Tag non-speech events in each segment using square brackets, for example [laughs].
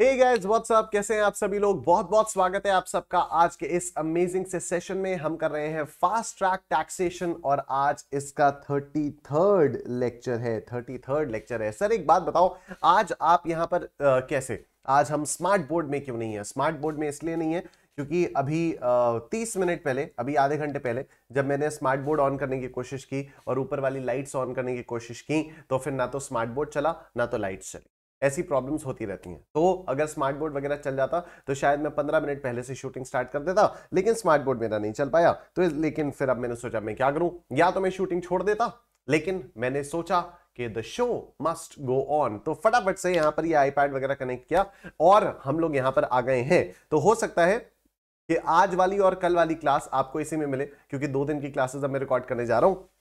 guys, what's up? कैसे हैं आप सभी लोग बहुत बहुत स्वागत है आप सबका आज के इस अमेजिंग से सेशन में हम कर रहे हैं फास्ट ट्रैक टैक्सेशन और आज इसका थर्टी थर्ड लेक्चर है थर्टी थर्ड लेक्चर है सर एक बात बताओ आज आप यहाँ पर आ, कैसे आज हम स्मार्ट बोर्ड में क्यों नहीं है स्मार्ट बोर्ड में इसलिए नहीं है क्योंकि अभी तीस मिनट पहले अभी आधे घंटे पहले जब मैंने स्मार्ट बोर्ड ऑन करने की कोशिश की और ऊपर वाली लाइट्स ऑन करने की कोशिश की तो फिर ना तो स्मार्ट बोर्ड चला ना तो लाइट्स चली ऐसी प्रॉब्लम्स होती रहती हैं तो अगर स्मार्ट बोर्ड वगैरह चल जाता तो शायद मैं पंद्रह मिनट पहले से शूटिंग स्टार्ट कर देता लेकिन स्मार्ट बोर्ड मेरा नहीं चल पाया तो लेकिन फिर अब मैंने सोचा मैं क्या करूं या तो मैं शूटिंग छोड़ देता लेकिन मैंने सोचा कि the show must go on तो फटाफट से यहां पर ये यह आईपैड वगैरह कनेक्ट किया और हम लोग यहां पर आ गए हैं तो हो सकता है कि आज वाली और कल वाली क्लास आपको इसी में मिले क्योंकि दो दिन की क्लासेस अब मैं रिकॉर्ड करने जा रहा हूं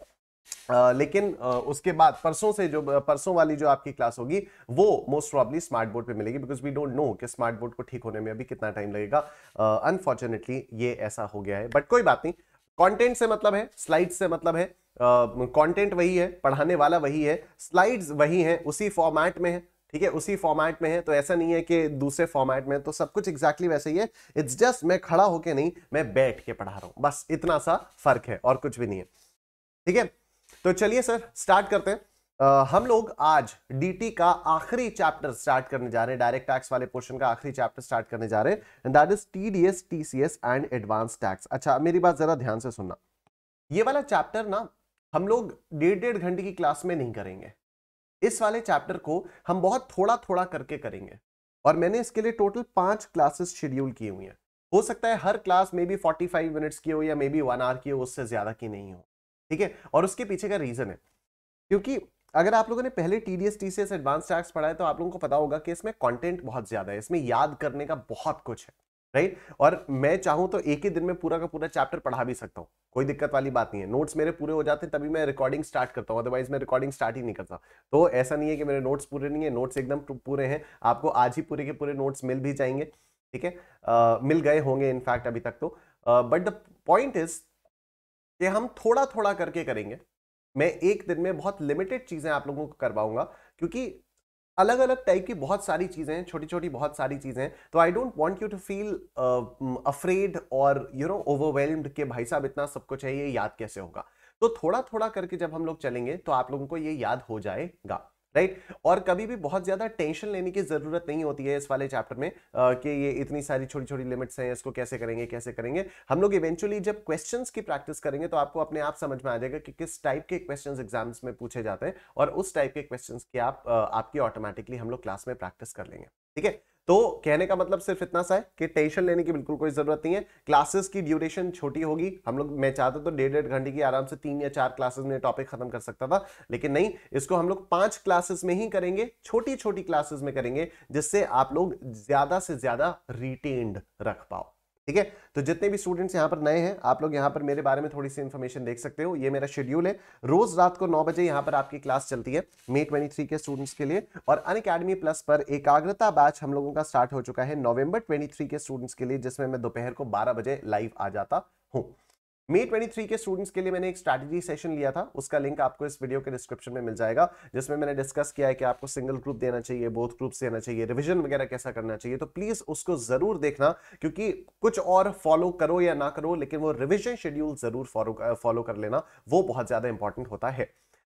आ, लेकिन आ, उसके बाद परसों से जो परसों वाली जो आपकी क्लास होगी वो मोस्ट प्रॉब्ली स्मार्ट बोर्ड पे मिलेगी बिकॉज वी डोंट नो कि स्मार्ट बोर्ड को ठीक होने में अभी कितना टाइम लगेगा अनफॉर्चुनेटली ये ऐसा हो गया है बट कोई बात नहीं कंटेंट से मतलब है स्लाइड से मतलब है कंटेंट uh, वही है पढ़ाने वाला वही है स्लाइड्स वही हैं उसी फॉर्मेट में है ठीक है उसी फॉर्मेट में है तो ऐसा नहीं है कि दूसरे फॉर्मेट में तो सब कुछ एग्जैक्टली exactly वैसे ही है इट्स जस्ट मैं खड़ा होके नहीं मैं बैठ के पढ़ा रहा हूँ बस इतना सा फर्क है और कुछ भी नहीं है ठीक है तो चलिए सर स्टार्ट करते हैं Uh, हम लोग आज डीटी का आखिरी चैप्टर स्टार्ट करने जा रहे हैं डायरेक्ट टैक्स वाले पोर्शन का आखिरी चैप्टर स्टार्ट करने जा रहे हैं that is TDS TCS and advance tax अच्छा मेरी बात जरा ध्यान से सुनना ये वाला चैप्टर ना हम लोग डेढ़ डेढ़ घंटे की क्लास में नहीं करेंगे इस वाले चैप्टर को हम बहुत थोड़ा थोड़ा करके करेंगे और मैंने इसके लिए टोटल पांच क्लासेस शेड्यूल की हुई है हो सकता है हर क्लास में भी फोर्टी फाइव मिनट्स की हो या मे बी वन आवर की हो उससे ज्यादा की नहीं हो ठीक है और उसके पीछे का रीजन है क्योंकि अगर आप लोगों ने पहले T D S T C S advance tax पढ़ा है तो आप लोगों को पता होगा कि इसमें कंटेंट बहुत ज्यादा है इसमें याद करने का बहुत कुछ है राइट और मैं चाहूं तो एक ही दिन में पूरा का पूरा चैप्टर पढ़ा भी सकता हूँ कोई दिक्कत वाली बात नहीं है नोट्स मेरे पूरे हो जाते हैं तभी मैं रिकॉर्डिंग स्टार्ट करता हूँ अदरवाइज मैं रिकॉर्डिंग स्टार्ट ही नहीं करता तो ऐसा नहीं है कि मेरे नोट्स पूरे नहीं है नोट्स एकदम पूरे हैं आपको आज ही पूरे के पूरे नोट्स मिल भी जाएंगे ठीक है मिल गए होंगे इनफैक्ट अभी तक तो बट द पॉइंट इज ये हम थोड़ा थोड़ा करके करेंगे मैं एक दिन में बहुत लिमिटेड चीज़ें आप लोगों को करवाऊंगा क्योंकि अलग अलग टाइप की बहुत सारी चीज़ें हैं छोटी छोटी बहुत सारी चीज़ें हैं तो I don't want you to feel afraid और यू नो ओवरवेलम्ड के भाई साहब इतना सब कुछ है ये याद कैसे होगा तो थोड़ा थोड़ा करके जब हम लोग चलेंगे तो आप लोगों को ये याद हो जाएगा राइट और कभी भी बहुत ज़्यादा टेंशन लेने की ज़रूरत नहीं होती है इस वाले चैप्टर में आ, कि ये इतनी सारी छोटी छोटी लिमिट्स हैं इसको कैसे करेंगे कैसे करेंगे हम लोग इवेंचुअली जब क्वेश्चन की प्रैक्टिस करेंगे तो आपको अपने आप समझ में आ जाएगा कि किस टाइप के क्वेश्चन एग्जाम्स में पूछे जाते हैं और उस टाइप के क्वेश्चन की आप आपकी ऑटोमेटिकली हम लोग क्लास में प्रैक्टिस कर लेंगे ठीक है तो कहने का मतलब सिर्फ इतना सा है कि टेंशन लेने की बिल्कुल कोई जरूरत नहीं है क्लासेस की ड्यूरेशन छोटी होगी हम लोग मैं चाहता तो डेढ़ डेढ़ घंटे की आराम से तीन या चार क्लासेस में टॉपिक खत्म कर सकता था लेकिन नहीं इसको हम लोग पांच क्लासेस में ही करेंगे छोटी छोटी क्लासेस में करेंगे जिससे आप लोग ज्यादा से ज्यादा रिटेन्ड रख पाओ ठीक है तो जितने भी स्टूडेंट्स यहाँ पर नए हैं आप लोग यहाँ पर मेरे बारे में थोड़ी सी इन्फॉर्मेशन देख सकते हो ये मेरा शेड्यूल है रोज रात को नौ बजे यहाँ पर आपकी क्लास चलती है मे ट्वेंटी थ्री के स्टूडेंट्स के लिए और अन अकेडमी प्लस पर एकाग्रता बैच हम लोगों का स्टार्ट हो चुका है नवंबर ट्वेंटी के स्टूडेंट्स के लिए जिसमें मैं दोपहर को बारह बजे लाइव आ जाता हूँ मे ट्वेंटी थ्री के स्टूडेंट्स के लिए मैंने एक स्ट्रैटेजी सेशन लिया था उसका लिंक आपको इस वीडियो के डिस्क्रिप्शन में मिल जाएगा जिसमें मैंने डिस्कस किया है कि आपको सिंगल ग्रुप देना चाहिए बोथ ग्रुप देना चाहिए रिविजन वगैरह कैसा करना चाहिए तो प्लीज उसको जरूर देखना क्योंकि कुछ और फॉलो करो या ना करो लेकिन वो रिविजन शेड्यूल जरूर फॉलो कर लेना वो बहुत ज्यादा इंपॉर्टेंट होता है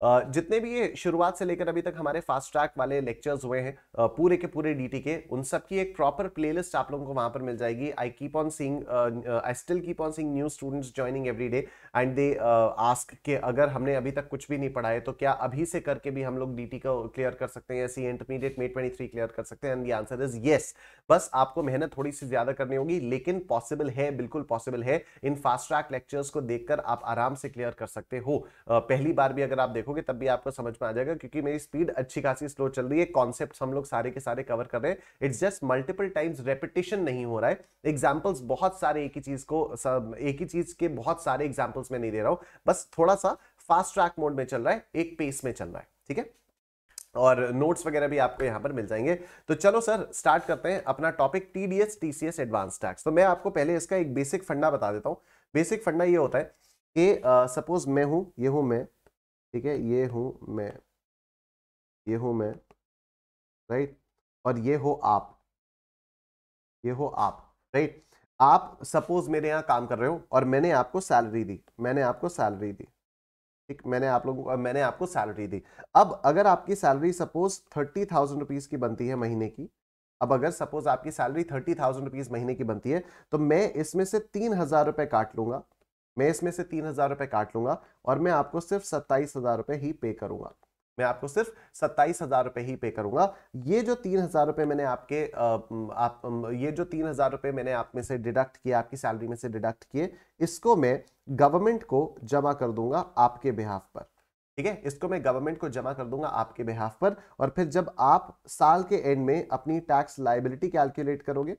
जितने भी ये शुरुआत से लेकर अभी तक हमारे फास्ट ट्रैक वाले लेक्चर्स हुए हैं पूरे के पूरे डीटी के उन सब की एक प्रॉपर प्लेलिस्ट आप लोगों को वहां पर मिल जाएगी I keep on seeing I still keep on seeing new students joining every day and they ask के अगर हमने अभी तक कुछ भी नहीं पढ़ा है तो क्या अभी से करके भी हम लोग डी को क्लियर कर सकते हैं या C intermediate May twenty clear कर सकते हैं and the answer is yes बस आपको मेहनत थोड़ी सी ज्यादा करनी होगी लेकिन पॉसिबल है बिल्कुल पॉसिबल है इन फास्ट ट्रैक लेक्चर्स को देखकर आप आराम से क्लियर कर सकते हो पहली बार भी अगर आप देखोगे तब भी आपको समझ में आ जाएगा क्योंकि मेरी स्पीड अच्छी खासी स्लो चल रही है कॉन्सेप्ट हम लोग सारे के सारे कवर कर रहे हैं it's just multiple times repetition नहीं हो रहा है एग्जाम्पल्स बहुत सारे एक ही चीज को सब, एक ही चीज के बहुत सारे एग्जाम्पल्स में नहीं दे रहा हूँ बस थोड़ा सा फास्ट ट्रैक मोड में चल रहा है एक पेस में चल रहा है ठीक है और नोट्स वगैरह भी आपको यहां पर मिल जाएंगे तो चलो सर स्टार्ट करते हैं अपना topic TDS TCS advance tax तो मैं आपको पहले इसका एक बेसिक फंडा बता देता हूं बेसिक फंडा ये होता है कि सपोज uh, मैं हूं ये हूं मैं ठीक है ये हूँ मैं ये हूँ मैं राइट और ये हो आप ये हो आप राइट आप सपोज मेरे यहाँ काम कर रहे हो और मैंने आपको सैलरी दी मैंने आपको सैलरी दी ठीक मैंने आप लोगों को मैंने आपको सैलरी दी अब अगर आपकी salary suppose thirty thousand rupees की बनती है महीने की अब अगर सपोज आपकी सैलरी थर्टी थाउजेंड रुपीज़ महीने की बनती है तो मैं इसमें से तीन हज़ार रुपये काट लूँगा मैं इसमें से तीन हज़ार रुपये काट लूंगा और मैं आपको सिर्फ सत्ताईस हज़ार रुपये ही पे करूंगा मैं आपको सिर्फ सत्ताईस हज़ार रुपये ही पे करूंगा ये जो तीन हज़ार रुपये मैंने आपके आप ये जो तीन हज़ार रुपये मैंने आप में से डिडक्ट किए आपकी सैलरी में से डिडक्ट किए इसको मैं गवर्नमेंट को जमा कर दूंगा आपके बिहाफ पर ठीक है इसको मैं गवर्नमेंट को जमा कर दूंगा आपके बिहाफ पर और फिर जब आप साल के एंड में अपनी टैक्स लाइबिलिटी कैलकुलेट करोगे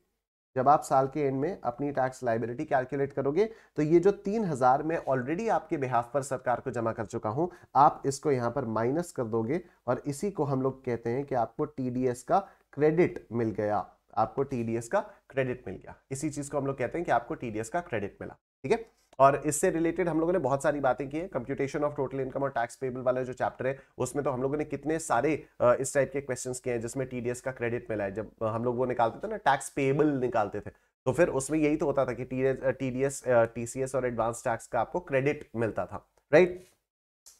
जब आप साल के एंड में अपनी टैक्स लाइबिलिटी कैलकुलेट करोगे तो ये जो तीन हजार में ऑलरेडी आपके बिहाफ पर सरकार को जमा कर चुका हूं आप इसको यहां पर माइनस कर दोगे और इसी को हम लोग कहते हैं कि आपको टी का क्रेडिट मिल गया आपको टी का क्रेडिट मिल गया इसी चीज़ को हम लोग कहते हैं कि आपको टी का क्रेडिट मिला ठीक है और इससे रिलेटेड हम लोगों ने बहुत सारी बातें की है कंप्यूटेशन ऑफ टोटल इनकम और टैक्स पेबल वाला जो चैप्टर है उसमें तो हम लोगों ने कितने सारे इस टाइप के क्वेश्चन किए हैं जिसमें टीडीएस का क्रेडिट मिला है जब हम लोग वो निकालते थे ना टैक्स पेबल निकालते थे तो फिर उसमें यही तो होता था कि टी डी एस टीसीएस और एडवांस टैक्स का आपको क्रेडिट मिलता था राइट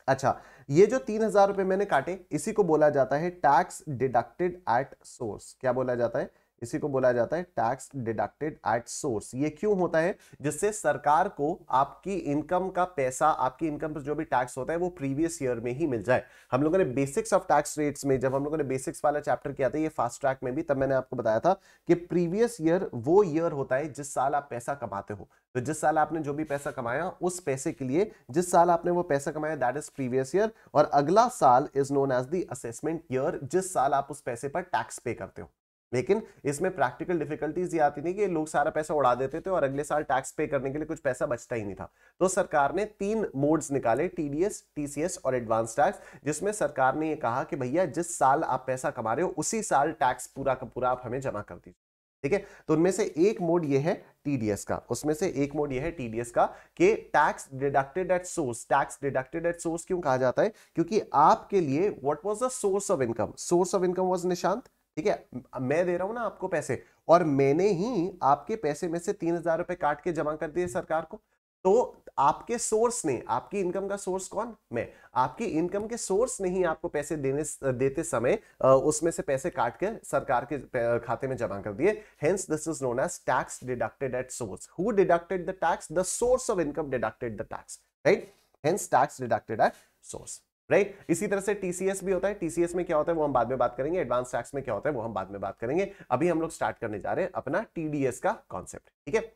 अच्छा ये जो तीन हजार रुपए मैंने काटे इसी को बोला जाता है टैक्स डिडक्टेड एट सोर्स क्या बोला जाता है इसी को बोला जाता है टैक्स डिडक्टेड एट सोर्स ये क्यों होता है जिससे सरकार को आपकी इनकम का पैसा आपकी इनकम पर जो भी टैक्स होता है वो प्रीवियस ईयर में ही मिल जाए हम लोगों ने बेसिक्स ऑफ टैक्स रेट्स में जब हम लोगों ने बेसिक्स वाला चैप्टर किया था ये फास्ट ट्रैक में भी तब मैंने आपको बताया था कि प्रीवियस ईयर वो ईयर होता है जिस साल आप पैसा कमाते हो तो जिस साल आपने जो भी पैसा कमाया उस पैसे के लिए जिस साल आपने वो पैसा कमाया दैट इज प्रीवियस ईयर और अगला साल is known as the assessment year जिस साल आप उस पैसे पर टैक्स पे करते हो लेकिन इसमें प्रैक्टिकल डिफिकल्टीज ये आती थी कि लोग सारा पैसा उड़ा देते थे और अगले साल टैक्स पे करने के लिए कुछ पैसा बचता ही नहीं था तो सरकार ने तीन मोड्स निकाले टीडीएस टीसीएस और एडवांस टैक्स जिसमें सरकार ने ये कहा कि भैया जिस साल आप पैसा कमा रहे हो उसी साल टैक्स पूरा का पूरा आप हमें जमा कर दीजिए ठीक है तो उनमें से एक मोड यह है टीडीएस का उसमें से एक मोड यह है टीडीएस का कि tax deducted at source tax deducted at source क्यों कहा जाता है क्योंकि आपके लिए what was the source of income source of income was Nishant ठीक है मैं दे रहा हूं ना आपको पैसे और मैंने ही आपके पैसे में से तीन हजार रुपए काट के जमा कर दिए सरकार को तो आपके सोर्स ने आपकी इनकम का सोर्स कौन मैं आपकी इनकम के सोर्स ने ही आपको पैसे देने देते समय उसमें से पैसे काट के सरकार के खाते में जमा कर दिए hence this is known as tax deducted at source who deducted the tax the source of income deducted the tax right hence tax deducted at source right right? इसी तरह से टीसीएस भी होता है टीसीएस में क्या होता है वो हम बाद में बात करेंगे एडवांस टैक्स में क्या होता है वो हम बाद में बात करेंगे अभी हम लोग स्टार्ट करने जा रहे हैं अपना टीडीएस का कॉन्सेप्ट ठीक है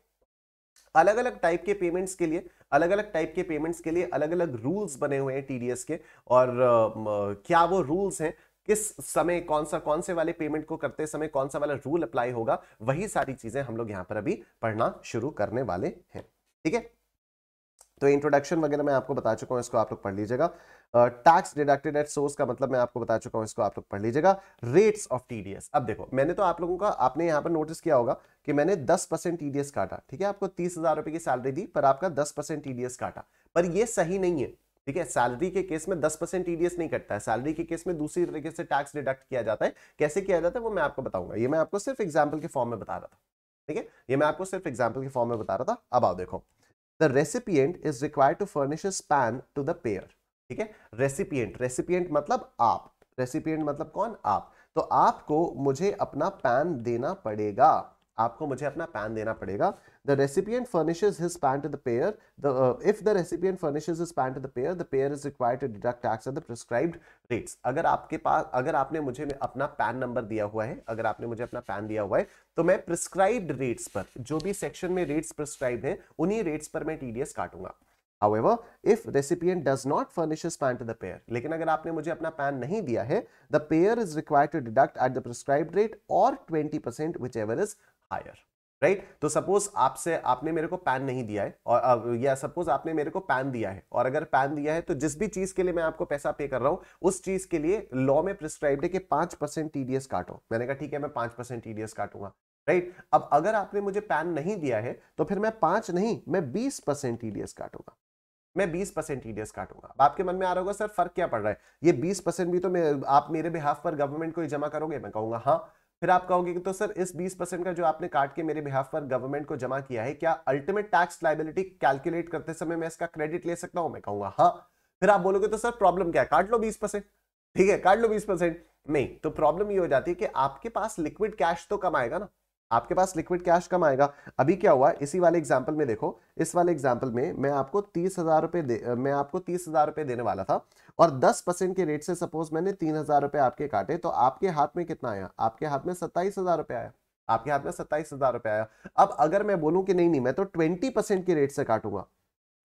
अलग अलग टाइप के पेमेंट्स के लिए अलग अलग टाइप के पेमेंट्स के लिए अलग अलग रूल्स बने हुए हैं टीडीएस के और क्या वो रूल्स हैं किस समय कौन सा कौन से वाले पेमेंट को करते समय कौन सा वाला रूल अप्लाई होगा वही सारी चीजें हम लोग यहां पर अभी पढ़ना शुरू करने वाले हैं ठीक है तो इंट्रोडक्शन वगैरह मैं आपको बता चुका हूँ इसको आप लोग पढ़ लीजिएगा टैक्स डिडक्टेड एट सोर्स का मतलब मैं आपको बता चुका हूँ इसको आप लोग पढ़ लीजिएगा रेट्स ऑफ टी अब देखो मैंने तो आप लोगों का आपने यहाँ पर नोटिस किया होगा कि मैंने 10 परसेंट टीडीएस काटा ठीक है आपको तीस हजार रुपए की सैलरी दी पर आपका 10 परसेंट टीडीएस काटा पर यह सही नहीं है ठीक है सैलरी के केस में 10 परसेंट टीडीएस नहीं कटता है सैलरी के केस में दूसरी तरीके से टैक्स डिडक्ट किया जाता है कैसे किया जाता है वो मैं आपको बताऊंगा ये मैं आपको सिर्फ एग्जाम्पल के फॉर्म में बता रहा था ठीक है ये मैं आपको सिर्फ एग्जाम्पल के फॉर्म में बता रहा था अब आओ देखो the recipient is required to furnish a span to the payer ठीक है recipient recipient मतलब आप recipient मतलब कौन आप तो आपको मुझे अपना पैन देना पड़ेगा आपको मुझे अपना पैन देना पड़ेगा The recipient furnishes his pan to the payer. The, uh, if the recipient furnishes his pan to the payer, the payer is required to deduct tax at the prescribed rates. अगर आपके पास अगर आपने मुझे अपना pan number दिया हुआ है अगर आपने मुझे अपना pan दिया हुआ है तो मैं prescribed rates पर जो भी section में rates prescribed हैं उन्हीं rates पर मैं tds काटूंगा However, if recipient does not furnish his PAN to the payer, लेकिन अगर आपने मुझे अपना PAN नहीं दिया है the payer is required to deduct at the prescribed rate or 20% whichever is higher. Right right? तो सपोज आपसे आपने मेरे को पैन नहीं दिया है और या सपोज आपने मेरे को पैन दिया है और अगर पैन दिया है तो जिस भी चीज के लिए मैं आपको पैसा पे कर रहा हूं उस चीज के लिए लॉ में प्रिस्क्राइब्ड है कि पांच परसेंट टीडीएस काटो मैंने कहा ठीक है मैं पांच परसेंट टीडीएस काटूंगा राइट right? अब अगर आपने मुझे पैन नहीं दिया है तो फिर मैं पांच नहीं मैं बीस परसेंट टीडीएस काटूंगा मैं 20 परसेंट टीडीएस काटूंगा अब आपके मन में आ रहा होगा सर फर्क क्या पड़ रहा है ये 20 परसेंट भी तो मैं आप मेरे बिहाफ पर गवर्नमेंट को ही जमा करोगे मैं कहूंगा हाँ फिर आप कहोगे कि तो सर इस 20 परसेंट का जो आपने काट के मेरे बिहाफ पर गवर्नमेंट को जमा किया है क्या अल्टीमेट टैक्स लाइबिलिटी कैलकुलेट करते समय मैं इसका क्रेडिट ले सकता हूं मैं कहूंगा हाँ फिर आप बोलोगे तो सर प्रॉब्लम क्या है काट लो बीस परसेंट ठीक है काट लो बीस परसेंट नहीं तो प्रॉब्लम ये हो जाती है कि आपके पास लिक्विड कैश तो कम आएगा ना आपके पास लिक्विड कैश कम आएगा अभी क्या हुआ इसी वाले एग्जाम्पल में देखो इस वाले एग्जाम्पल में मैं आपको तीस हजार रुपए मैं आपको तीस हजार रुपए देने वाला था और दस परसेंट के रेट से सपोज मैंने तीन हजार रुपए आपके काटे तो आपके हाथ में कितना आया आपके हाथ में सत्ताईस हजार रुपए आया आपके हाथ में सत्ताईस हजार रुपए आया अब अगर मैं बोलूं कि नहीं नहीं मैं तो ट्वेंटी परसेंट के रेट से काटूंगा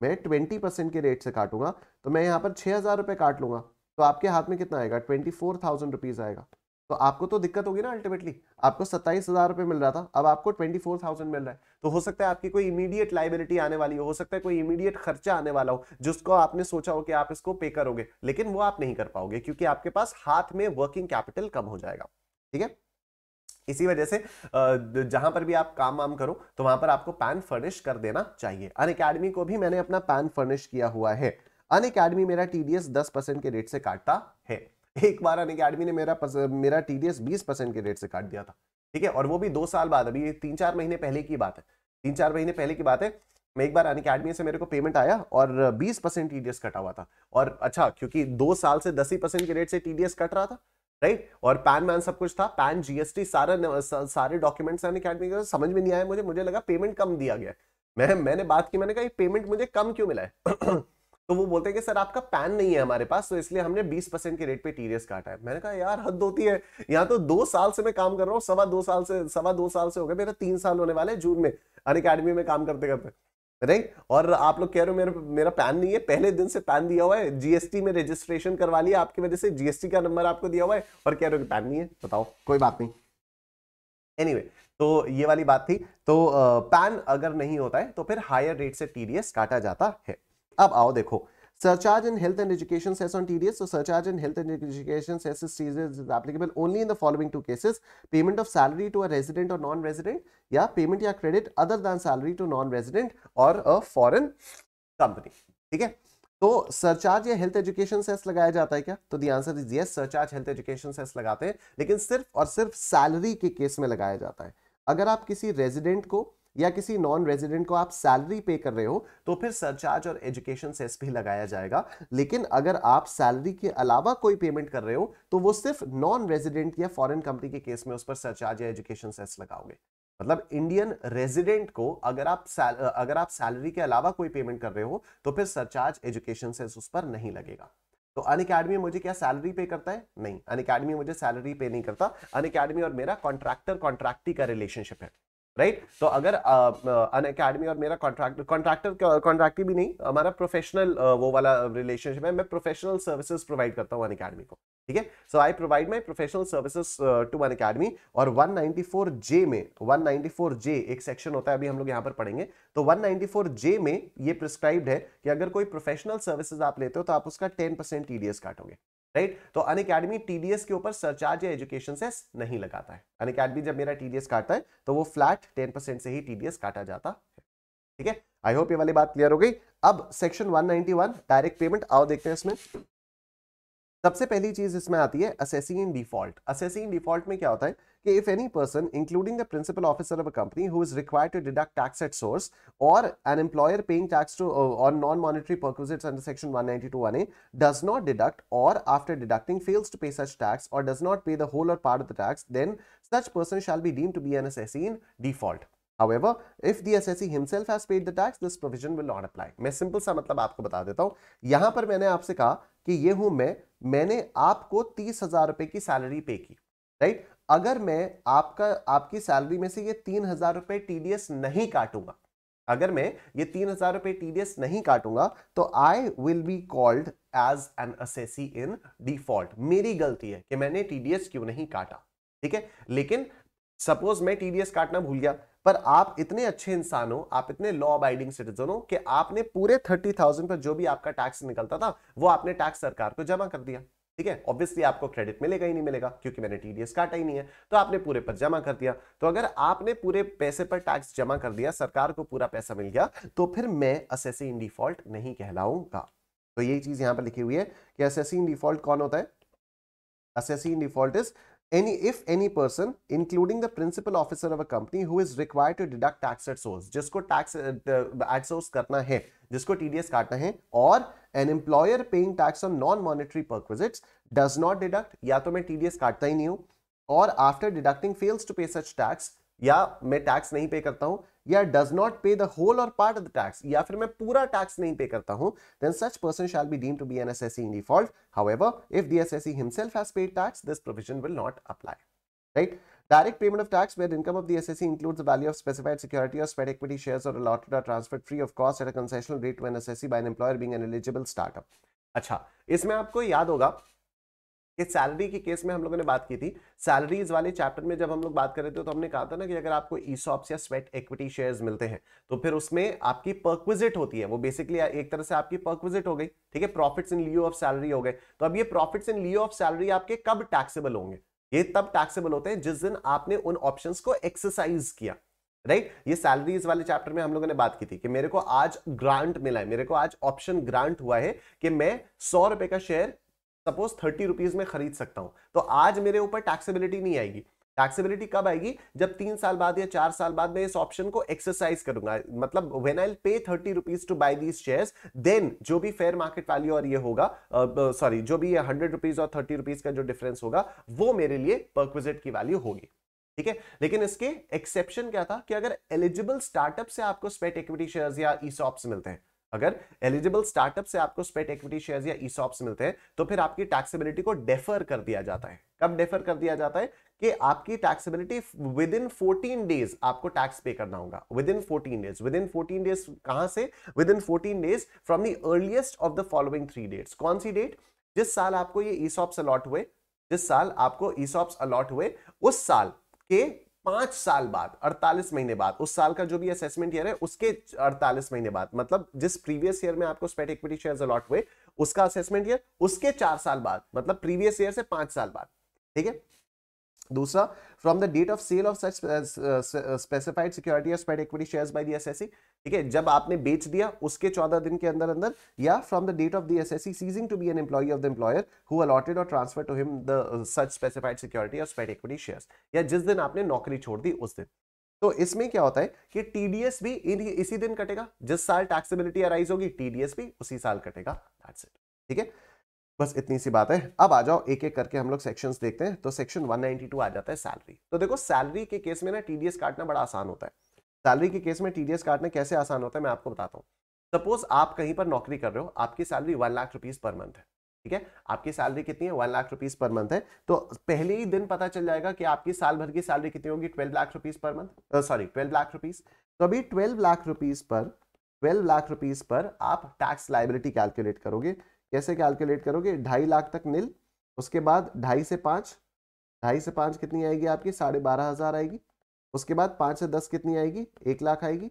मैं ट्वेंटी परसेंट के रेट से काटूंगा तो मैं यहाँ पर छह हज़ार रुपये काट लूंगा तो आपके हाथ में कितना आएगा ट्वेंटी फोर थाउजेंड रुपीज़ आएगा तो आपको तो दिक्कत होगी ना अल्टीमेटली आपको सत्ताईस हजार रुपये मिल रहा था अब आपको ट्वेंटी फोर थाउजेंड मिल रहा है तो हो सकता है आपकी कोई इमीडिएट लाइबिलिटी आने वाली हो हो सकता है कोई इमीडिएट खर्चा आने वाला हो जिसको आपने सोचा हो कि आप इसको पे करोगे लेकिन वो आप नहीं कर पाओगे क्योंकि आपके पास हाथ में वर्किंग कैपिटल कम हो जाएगा ठीक है इसी वजह से जहां पर भी आप काम वाम करो तो वहां पर आपको पैन फर्निश कर देना चाहिए अन अकेडमी को भी मैंने अपना पैन फर्निश किया हुआ है अन अकेडमी मेरा टीडीएस दस परसेंट के रेट से काटता है एक बार आने के आदमी ने मेरा पस, मेरा टी डी बीस परसेंट के रेट से काट दिया था ठीक है और वो भी दो साल बाद अभी तीन चार महीने पहले की बात है तीन चार महीने पहले की बात है मैं एक बार अन अकेडमी से मेरे को पेमेंट आया और 20 परसेंट टी कटा हुआ था और अच्छा क्योंकि दो साल से दस ही परसेंट के रेट से टी कट रहा था राइट और पैन मैन सब कुछ था पैन जीएसटी सारा सारे डॉक्यूमेंट्स अन अकेडमी का समझ में नहीं आया मुझे मुझे लगा पेमेंट कम दिया गया मैं मैंने बात की मैंने कहा पेमेंट मुझे कम क्यों मिला है [clears throat] तो वो बोलते हैं कि सर आपका पैन नहीं है हमारे पास तो इसलिए हमने 20 परसेंट के रेट पे टीडीएस काटा है मैंने कहा यार हद होती है यहाँ तो दो साल से मैं काम कर रहा हूँ सवा दो साल से सवा दो साल से हो गए मेरा तीन साल होने वाले जून में अन अकेडमी में काम करते करते राइट और आप लोग कह रहे हो मेरा मेरा पैन नहीं है पहले दिन से पैन दिया हुआ है जीएसटी में रजिस्ट्रेशन करवा लिया आपकी वजह से जीएसटी का नंबर आपको दिया हुआ है और कह रहे हो कि पैन नहीं है बताओ कोई बात नहीं एनी anyway, तो ये वाली बात थी तो पैन अगर नहीं होता है तो फिर हायर रेट से टीडीएस काटा जाता है अब आओ देखो surcharge in health and education cess on TDS so तो surcharge in health and education cess is is applicable only in the following two cases payment of salary to a resident और non resident या payment या credit other than salary to non resident और a foreign company ठीक है तो surcharge या health education cess लगाया जाता है क्या तो the answer is yes surcharge health education cess लगाते हैं लेकिन सिर्फ और सिर्फ सैलरी के केस में लगाया जाता है अगर आप किसी रेजिडेंट को या किसी नॉन रेजिडेंट को आप सैलरी पे कर रहे हो तो फिर सरचार्ज और एजुकेशन सेस भी लगाया जाएगा लेकिन अगर आप सैलरी के अलावा कोई पेमेंट कर रहे हो तो वो सिर्फ नॉन रेजिडेंट या फॉरेन कंपनी के केस में उस पर सरचार्ज या एजुकेशन सेस लगाओगे मतलब इंडियन रेजिडेंट को अगर आप अगर आप सैलरी के अलावा कोई पेमेंट कर रहे हो तो फिर सरचार्ज एजुकेशन सेस उस पर नहीं लगेगा तो अन अकेडमी मुझे क्या सैलरी पे करता है नहीं अन अकेडमी मुझे सैलरी पे नहीं करता अन अकेडमी और मेरा कॉन्ट्रैक्टर कॉन्ट्रैक्टी का रिलेशनशिप है राइट तो अगर अन अकेडमी और मेरा कॉन्ट्रैक्टर कॉन्ट्रैक्टर कॉन्ट्रैक्टी भी नहीं हमारा प्रोफेशनल वो वाला रिलेशनशिप है मैं प्रोफेशनल सर्विसेज प्रोवाइड करता हूँ अन अकेडमी को ठीक है so I provide my professional services to Unacademy और 194 जे में 194 जे एक सेक्शन होता है अभी हम लोग यहाँ पर पढ़ेंगे तो 194 जे में ये प्रिस्क्राइब्ड है कि अगर कोई प्रोफेशनल सर्विसेज आप लेते हो तो आप उसका टेन परसेंट काटोगे राइट तो अन अकेडमी टीडीएस के ऊपर सरचार्ज या एजुकेशन सेस नहीं लगाता है अन अकेडमी जब मेरा टीडीएस काटता है तो वो फ्लैट टेन परसेंट से ही टीडीएस काटा जाता है ठीक है आई होप ये वाली बात क्लियर हो गई अब सेक्शन 191 डायरेक्ट पेमेंट आओ देखते हैं इसमें सबसे पहली चीज इसमें आती है assessing in default assessing in default में क्या होता है कि if any person including the principal officer of a company who is required to deduct tax at source और an employer paying tax to on non monetary perquisites under section 192 does not deduct or after deducting fails to pay such tax or does not pay the whole or part of the tax then such person shall be deemed to be an assessee in default However, if the assessee himself has paid the tax, this provision will not apply. मैं simple सा मतलब आपको बता देता हूं यहां पर मैंने आपसे कहा कि ये हूं मैं मैंने आपको तीस हजार रुपए की सैलरी पे की राइट अगर मैं आपका आपकी सैलरी में से ये तीन हजार रुपए टीडीएस नहीं काटूंगा अगर मैं ये तीन हजार रुपए टीडीएस नहीं काटूंगा तो I will be called as an assessee in default मेरी गलती है कि मैंने टीडीएस क्यों नहीं काटा ठीक है लेकिन सपोज मैं टीडीएस काटना भूल गया पर आप इतने अच्छे इंसान हो आप इतने लॉ अबाइडिंग सिटीजन हो कि आपने पूरे थर्टी थाउजेंड पर जो भी आपका टैक्स निकलता था वो आपने टैक्स सरकार को जमा कर दिया ठीक है ऑब्वियसली आपको क्रेडिट मिलेगा ही नहीं मिलेगा क्योंकि मैंने टीडीएस काटा ही नहीं है तो आपने पूरे पर जमा कर दिया तो अगर आपने पूरे पैसे पर टैक्स जमा कर दिया सरकार को पूरा पैसा मिल गया तो फिर मैं असेसी इन डिफॉल्ट नहीं कहलाऊंगा तो यही चीज यहां पर लिखी हुई है कि असेसी इन डिफॉल्ट कौन होता है assessee default is any if any person including the principal officer of a company who is required to deduct tax at source jisko tax at source karna hai jisko TDS काटना hai or an employer paying tax on non monetary perquisites does not deduct ya to main TDS काटता hi nahi hu or after deducting fails to pay such tax ya main tax nahi pay karta hu या does not pay the whole और part of the tax या फिर मैं पूरा tax नहीं pay करता हूं then such person shall be deem to be an assessee in default however if the assessee himself has paid tax this provision will not apply right Direct payment of tax where income of the SSC includes the value of specified security or spread equity shares or allotted or transferred free of cost at a concessional rate to an SSC by an employer being an eligible startup. अच्छा इसमें आपको याद होगा ये salary के case में हम लोगों ने बात की थी सैलरीज वाले चैप्टर में जब हम लोग बात कर रहे थे तो हमने कहा था ना कि अगर आपको ईसॉप्स या स्वेट इक्विटी शेयर्स मिलते हैं तो फिर उसमें आपकी परक्विजिट होती है वो बेसिकली एक तरह से आपकी परक्विजिट हो गई ठीक है profits in lieu of salary हो गए तो अब ये profits in lieu of salary आपके कब टैक्सेबल होंगे ये तब टैक्सेबल होते हैं जिस दिन आपने उन ऑप्शन को एक्सरसाइज किया राइट right? ये सैलरीज वाले चैप्टर में हम लोगों ने बात की थी कि मेरे को आज ग्रांट मिला है मेरे को आज ऑप्शन ग्रांट हुआ है कि मैं सौ रुपए का शेयर सपोज थर्टी रुपीज में खरीद सकता हूं तो आज मेरे ऊपर टैक्सेबिलिटी नहीं आएगी टैक्सेबिलिटी कब आएगी जब तीन साल बाद या चार साल बाद मैं इस ऑप्शन को एक्सरसाइज करूंगा मतलब when I pay thirty rupees to buy these shares then जो भी फेयर मार्केट वैल्यू और ये होगा सॉरी uh, जो भी हंड्रेड रुपीज और थर्टी रुपीज का जो डिफरेंस होगा वो मेरे लिए परक्विजिट की वैल्यू होगी ठीक है लेकिन इसके एक्सेप्शन क्या था कि अगर एलिजिबल स्टार्टअप से आपको स्पेट इक्विटी शेयर्स या ईसॉप्स मिलते हैं अगर एलिजिबल स्टार्टअप से आपको स्पेट इक्विटी शेयर्स या ईसॉप्स मिलते हैं तो फिर आपकी टैक्सेबिलिटी को डेफर कर दिया जाता है कब डेफर कर दिया जाता है कि आपकी टैक्सेबिलिटी विद इन 14 डेज आपको टैक्स पे करना होगा within 14 days within 14 days कहां से within 14 days from the earliest of the following three dates कौन सी डेट जिस साल आपको ये ईसॉप्स अलॉट हुए जिस साल आपको ईसॉप्स अलॉट हुए उस साल के पांच साल बाद 48 महीने बाद उस साल का जो भी असेसमेंट ईयर है उसके 48 महीने बाद मतलब जिस प्रीवियस ईयर में आपको स्पेट इक्विटी शेयर्स अलॉट हुए उसका असेसमेंट ईयर उसके चार साल बाद मतलब प्रीवियस ईयर से पांच साल बाद ठीक है दूसरा from the date of sale of such specified security और sweat equity share by the S ठीक है जब आपने बेच दिया उसके चौदह दिन के अंदर अंदर या from the date of the assessee ceasing to be an employee of the employer who allotted और transfer to him the such specified security of sweat equity share या जिस दिन आपने नौकरी छोड़ दी उस दिन तो इसमें क्या होता है कि टीडीएस भी इसी दिन कटेगा जिस साल टैक्सेबिलिटी अराइज होगी टीडीएस भी उसी साल कटेगा दैट्स इट ठीक है बस इतनी सी बात है अब आ जाओ एक एक करके हम लोग सेक्शंस देखते हैं तो सेक्शन 192 आ जाता है सैलरी तो देखो सैलरी के केस में ना टीडीएस काटना बड़ा आसान होता है सैलरी के केस में टीडीएस काटना कैसे आसान होता है मैं आपको बताता हूँ सपोज आप कहीं पर नौकरी कर रहे हो आपकी salary one lakh rupees per month है ठीक है आपकी सैलरी कितनी है one lakh rupees per month है तो पहले ही दिन पता चल जाएगा कि आपकी साल भर की सैलरी कितनी होगी twelve lakh rupees per month sorry twelve lakh rupees तो अभी twelve lakh rupees per twelve lakh rupees per आप टैक्स लाइबिलिटी कैलकुलेट करोगे कैसे कैलकुलेट करोगे ढाई लाख तक नील उसके बाद ढाई से पाँच ढाई से पाँच कितनी आएगी आपकी साढ़े बारह हज़ार आएगी उसके बाद पाँच से दस कितनी आएगी एक लाख आएगी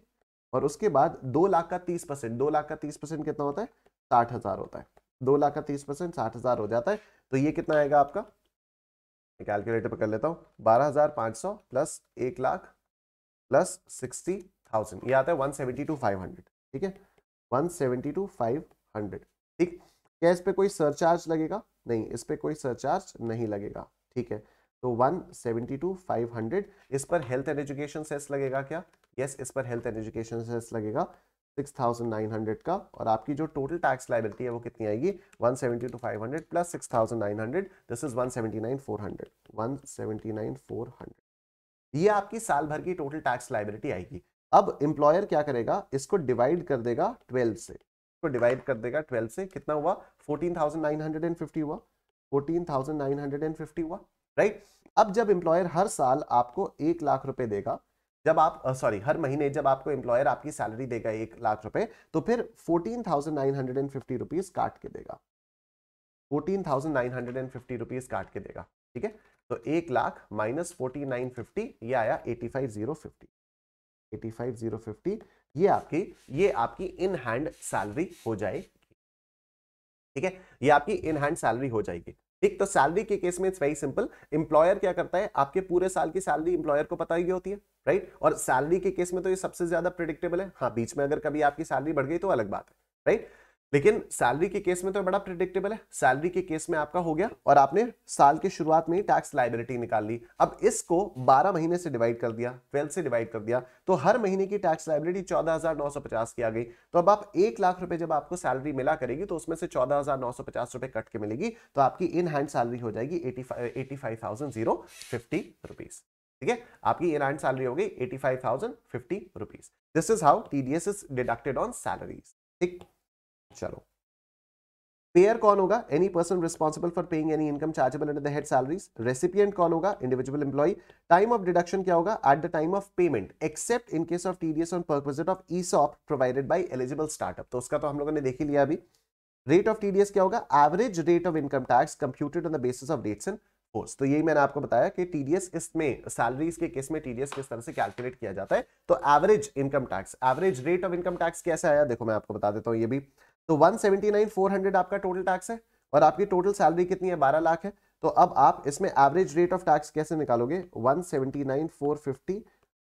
और उसके बाद दो लाख का तीस परसेंट दो लाख का तीस परसेंट कितना होता है साठ हज़ार होता है दो लाख का तीस परसेंट साठ हज़ार हो जाता है तो ये कितना आएगा आपका मैं कैलकुलेटर पर कर लेता हूँ बारह हज़ार पाँच सौ प्लस एक लाख प्लस सिक्सटी थाउजेंड ये आता है one seventy two five hundred ठीक है one seventy two five hundred ठीक क्या इस पर कोई सरचार्ज लगेगा नहीं इस पर कोई सरचार्ज नहीं लगेगा ठीक है तो 172 500 इस पर हेल्थ एंड एजुकेशन सेस लगेगा क्या यस yes, इस पर हेल्थ एंड एजुकेशन सेस लगेगा 6900 का और आपकी जो टोटल टैक्स लाइबिलिटी है वो कितनी आएगी 170 टू 500 प्लस 6900 दिस इज 179400 179400 ये आपकी साल भर की टोटल टैक्स लाइबिलिटी आएगी अब इंप्लॉयर क्या करेगा इसको डिवाइड कर देगा ट्वेल्व से को डिवाइड कर देगा ट्वेल्व से कितना हुआ fourteen thousand nine hundred and fifty हुआ fourteen thousand nine hundred and fifty हुआ राइट अब जब एम्प्लॉयर हर साल आपको एक लाख रुपए देगा जब आप सॉरी हर महीने जब आपको एम्प्लॉयर आपकी सैलरी देगा एक लाख रुपए तो फिर fourteen thousand nine hundred and fifty rupees काट के देगा fourteen thousand nine hundred and fifty rupees काट के देगा ठीक है तो एक lakh minus forty nine fifty ये आया eighty five zero fifty eighty five zero fifty ये आपकी ये आपकी इन हैंड सैलरी हो जाएगी ठीक है ये आपकी इन हैंड सैलरी हो जाएगी ठीक तो सैलरी के केस में इट्स वेरी सिंपल इंप्लॉयर क्या करता है आपके पूरे साल की सैलरी इंप्लॉयर को पता ही होती है राइट और सैलरी के केस में तो ये सबसे ज्यादा प्रिडिक्टेबल है हाँ बीच में अगर कभी आपकी सैलरी बढ़ गई तो अलग बात है राइट लेकिन सैलरी के केस में तो बड़ा प्रिडिक्टेबल है सैलरी के केस में आपका हो गया और आपने साल के शुरुआत में ही टैक्स लाइबिलिटी निकाल ली अब इसको 12 महीने से डिवाइड कर दिया 12 से डिवाइड कर दिया तो हर महीने की टैक्स लाइबिलिटी 14,950 की आ गई तो अब आप एक लाख रुपए जब आपको सैलरी मिला करेगी तो उसमें से चौदह रुपए कट के मिलेगी तो आपकी इन हैंड सैलरी हो जाएगी एटी ठीक है आपकी इन हैंड सैलरी हो गई eighty five this is how T is deducted on salaries ठीक चलो पेयर कौन होगा any person responsible for paying any income chargeable under the head salaries recipient कौन होगा individual employ time of deduction क्या होगा at the time of payment except in case of TDS on perquisite of ESOP provided by eligible startup तो उसका तो हम लोगों ने देख ही लिया अभी रेट ऑफ टीडीएस क्या होगा average rate of income tax computed on the basis of rates and force तो यही मैंने आपको बताया कि टीडीएस इसमें सैलरीज के केस में टीडीएस किस तरह से कैलकुलेट किया जाता है तो average income tax average rate of income tax कैसे आया देखो मैं आपको बता देता हूं ये भी तो 179 400 आपका टोटल टैक्स है और आपकी टोटल सैलरी कितनी है 12 लाख है तो अब आप इसमें एवरेज रेट ऑफ टैक्स कैसे निकालोगे 179 450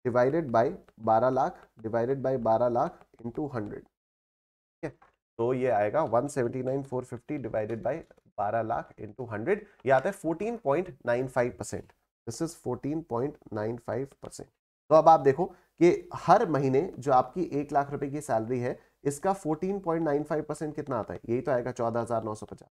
divided by 12 lakh divided by 12 lakh into hundred ठीक है तो ये आएगा 179 450 divided by 12 lakh into hundred ये आता है 14.95 परसेंट दिस इज 14.95 परसेंट तो अब आप देखो कि हर महीने जो आपकी एक लाख रुपए की सैलरी है इसका 14.95 परसेंट कितना आता है यही तो आएगा 14,950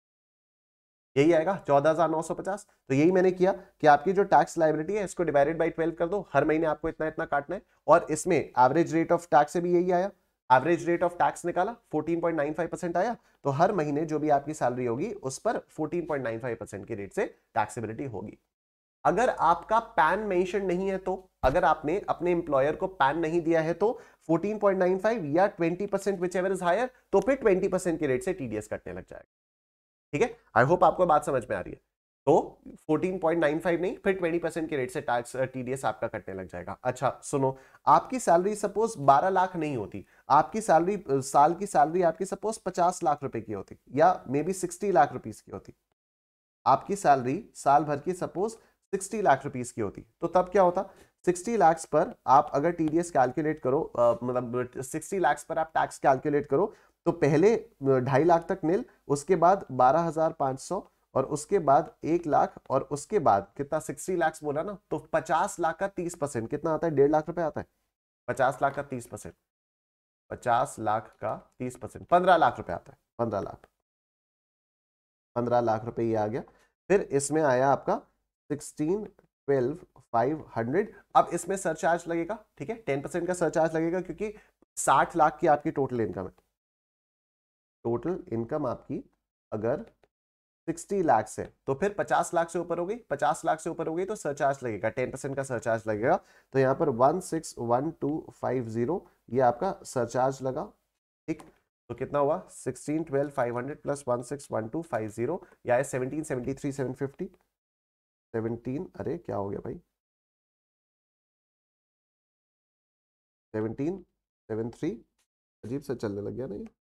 यही आएगा 14,950 तो यही मैंने किया कि आपकी जो टैक्स लाइबिलिटी है इसको डिवाइडेड बाई ट्वेल्व कर दो हर महीने आपको इतना इतना काटना है और इसमें एवरेज रेट ऑफ टैक्स से भी यही आया एवरेज रेट ऑफ टैक्स निकाला 14.95 परसेंट आया तो हर महीने जो भी आपकी सैलरी होगी उस पर 14.95 परसेंट की रेट से टैक्सेबिलिटी होगी अगर आपका पैन मेंशन नहीं है तो अगर आपने अपने एम्प्लॉयर को पैन नहीं दिया है तो 14.95 या 20 percent whichever is higher तो फिर 20 परसेंट के रेट से टीडीएस कटने लग जाएगा ठीक है आई होप आपको बात समझ में आ रही है तो 14.95 नहीं फिर 20 परसेंट के रेट से टैक्स टीडीएस आपका कटने लग जाएगा अच्छा सुनो आपकी सैलरी सपोज 12 लाख नहीं होती आपकी सैलरी साल की सैलरी आपकी सपोज 50 लाख रुपए की होती या मे बी 60 लाख रुपीज की होती आपकी सैलरी साल भर की सपोज सिक्सटी लाख रुपीज़ की होती तो तब क्या होता सिक्सटी लाख पर आप अगर टी कैलकुलेट करो मतलब सिक्सटी लाख पर आप टैक्स कैलकुलेट करो तो पहले ढाई लाख तक मिल उसके बाद बारह हज़ार पाँच सौ और उसके बाद एक लाख और उसके बाद कितना सिक्सटी लाख बोला ना तो पचास लाख का तीस परसेंट कितना आता है डेढ़ लाख रुपए आता है पचास लाख का तीस परसेंट पचास लाख का तीस परसेंट पंद्रह लाख रुपए आता है पंद्रह लाख पंद्रह लाख रुपये ये आ गया फिर इसमें आया आपका सिक्सटीन ट्वेल्व फाइव हंड्रेड अब इसमें सरचार्ज लगेगा ठीक है टेन परसेंट का सरचार्ज लगेगा क्योंकि साठ लाख की आपकी टोटल इनकम है टोटल इनकम आपकी अगर सिक्सटी लाख है तो फिर पचास लाख से ऊपर हो गई पचास लाख से ऊपर हो गई तो सरचार्ज लगेगा टेन परसेंट का सरचार्ज लगेगा तो यहाँ पर one six one two five zero ये आपका सरचार्ज लगा ठीक तो कितना हुआ sixteen twelve five hundred plus one six one two five zero या seventeen seventy three seven fifty seventeen अरे क्या हो गया भाई सेवनटीन सेवन थ्री अजीब सा चलने लग गया नहीं क्या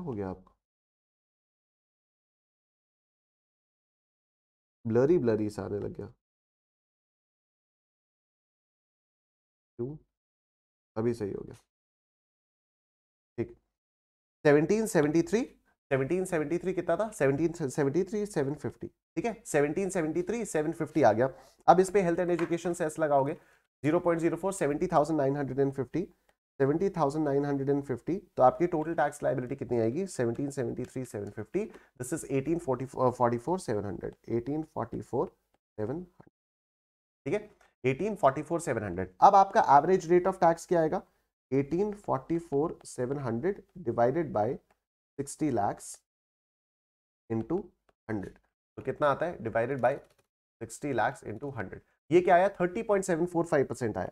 हो गया आपको ब्लरी ब्लरी सा आने लग गया क्यों अभी सही हो गया ठीक सेवनटीन सेवेंटी थ्री 1773 कितना था 1773 750 ठीक है 1773 750 आ गया अब इस पे हेल्थ एंड एजुकेशन सेस लगाओगे 0.04 70,950 70,950 तो आपकी टोटल टैक्स लाइबिलिटी कितनी आएगी 1773 750 दिस इज 1844 700 1844 700 ठीक है 1844 700 अब आपका एवरेज रेट ऑफ टैक्स क्या आएगा 1844 700 divided by sixty lakhs into hundred तो कितना आता है divided by sixty lakhs into hundred ये क्या आया thirty point seven four five percent आया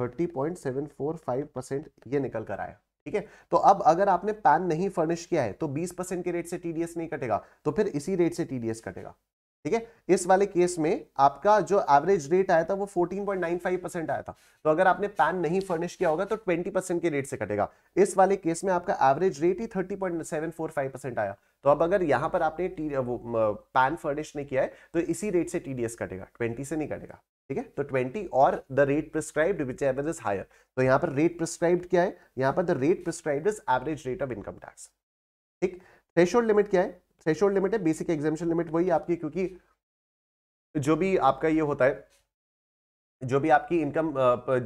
thirty point seven four five percent ये निकल कर आया ठीक है तो अब अगर आपने पैन नहीं फर्निश किया है तो बीस परसेंट के रेट से टीडीएस नहीं कटेगा तो फिर इसी रेट से टीडीएस कटेगा ठीक है इस वाले केस में आपका जो एवरेज रेट आया था वो 14.95 परसेंट आया था तो अगर आपने पैन नहीं फर्निश किया होगा तो 20 परसेंट के रेट से कटेगा इस वाले केस में आपका एवरेज रेट ही 30.745 परसेंट आया तो अब अगर यहां पर आपने पैन फर्निश नहीं किया है तो इसी रेट से टीडीएस कटेगा ट्वेंटी से नहीं कटेगा ठीक है तो ट्वेंटी और the rate prescribe whichever is higher तो यहाँ पर रेट प्रिस्क्राइब क्या है यहाँ पर the rate prescribed is average rate of income tax ठीक थ्रेशोल्ड लिमिट क्या है थ्रेशोल्ड लिमिट है बेसिक एग्जामेशन लिमिट वही आपकी क्योंकि जो भी आपका ये होता है जो भी आपकी इनकम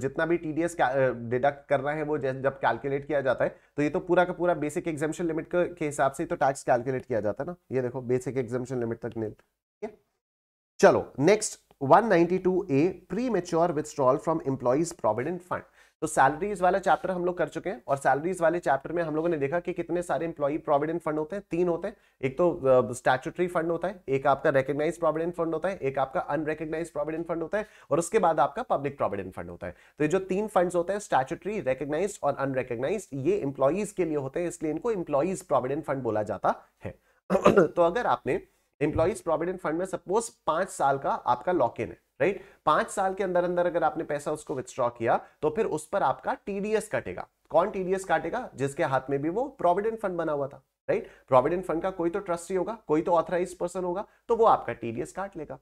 जितना भी टीडीएस डिडक्ट रहा है वो जब कैलकुलेट किया जाता है तो ये तो पूरा का पूरा बेसिक एग्जामेशन लिमिट के हिसाब से तो टैक्स कैलकुलेट किया जाता है ना ये देखो बेसिक एग्जामेशन लिमिट तक नील ठीक है चलो next 192 A premature withdrawal from employees provident fund तो सैलरीज वाला चैप्टर हम लोग कर चुके हैं और सैलरीज वाले चैप्टर में हम लोगों ने देखा कि कितने सारे इंप्लॉई प्रोविडेंट फंड होते हैं तीन होते हैं एक तो स्टैचुटरी फंड होता है एक आपका रिकग्नाइज प्रोविडेंट फंड होता है एक आपका अनरिकग्नाइज प्रोविडेंट फंड होता है और उसके बाद आपका पब्लिक प्रोविडेंट फंड होता है तो ये जो तीन फंड होते हैं स्टैचुटरी रिकग्नाइज और अनरिकग्नाइज ये इंप्लॉइज के लिए होते हैं इसलिए इनको इंप्लॉइज प्रोविडेंट फंड बोला जाता है [clears throat] तो अगर आपने एम्प्लॉज प्रोविडेंट फंड में सपोज पांच साल का आपका लॉक इन है राइट पांच साल के अंदर अंदर अगर आपने पैसा उसको विथड्रॉ किया तो फिर उस पर आपका टीडीएस कटेगा कौन टीडीएस काटेगा जिसके हाथ में भी वो प्रोविडेंट फंड बना हुआ था राइट प्रोविडेंट फंड का कोई तो ट्रस्टी होगा कोई तो ऑथराइज पर्सन होगा तो वो आपका टीडीएस काट लेगा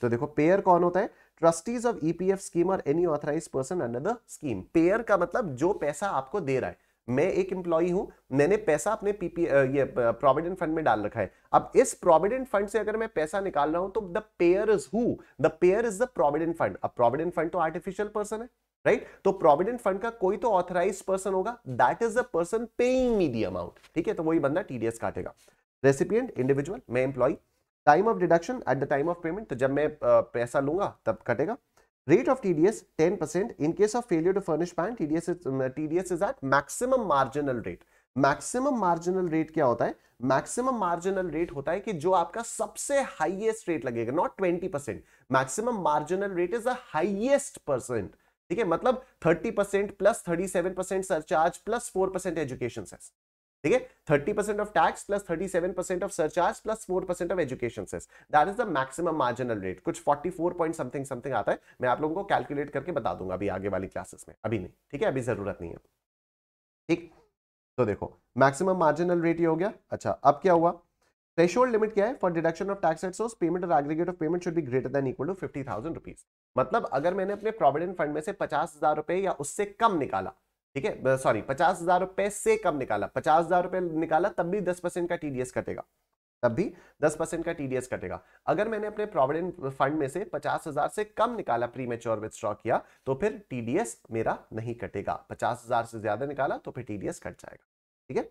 तो देखो पेयर कौन होता है ट्रस्टीज ऑफ ईपीएफ स्कीम और any authorised person under the scheme payer का मतलब जो पैसा आपको दे रहा है मैं एक एम्प्लॉई हूं मैंने पैसा अपने पीपी ये प्रोविडेंट फंड में डाल रखा है अब इस प्रोविडेंट फंड से अगर मैं पैसा निकाल रहा हूं तो the payer is who the payer is the provident fund अब प्रोविडेंट फंड तो आर्टिफिशियल पर्सन है राइट right? तो प्रोविडेंट फंड का कोई तो ऑथराइज पर्सन होगा that is the person paying me the amount ठीक है तो वही बंदा टीडीएस काटेगा रेसिपियंट इंडिविजुअल मैं employee time of deduction at the time of payment तो जब मैं पैसा लूंगा तब कटेगा Rate of TDS 10%. In case of failure to furnish PAN, TDS is, um, TDS is at maximum marginal rate. Maximum marginal rate क्या होता है मैक्सिमम मार्जिनल रेट होता है कि जो आपका सबसे हाईएस्ट रेट लगेगा not twenty percent maximum marginal rate is the highest percent ठीक है मतलब thirty percent plus thirty seven percent surcharge plus four percent education cess ठीक है thirty percent of tax plus thirty seven percent of surcharge plus four percent of education cess that is the maximum marginal rate कुछ forty four point something something आता है मैं आप लोगों को calculate करके बता दूंगा अभी आगे वाली क्लासेस में अभी नहीं ठीक है अभी जरूरत नहीं है ठीक तो देखो मैक्सिमम मार्जिनल रेट ये हो गया अच्छा अब क्या हुआ थ्रेशोल्ड लिमिट क्या है for deduction of tax at source payment और aggregate of payment should be greater than equal to fifty thousand rupees मतलब अगर मैंने अपने प्रोविडेंट फंड में से पचास हजार रुपए या उससे कम निकाला ठीक है सॉरी पचास हजार रुपए से कम निकाला पचास हजार रुपए निकाला तब भी दस परसेंट का टीडीएस कटेगा तब भी दस परसेंट का टीडीएस कटेगा अगर मैंने अपने प्रोविडेंट फंड में से पचास हजार से कम निकाला प्री मेच्योर विथड्रॉ किया तो फिर टीडीएस मेरा नहीं कटेगा पचास हजार से ज्यादा निकाला तो फिर टीडीएस कट जाएगा ठीक है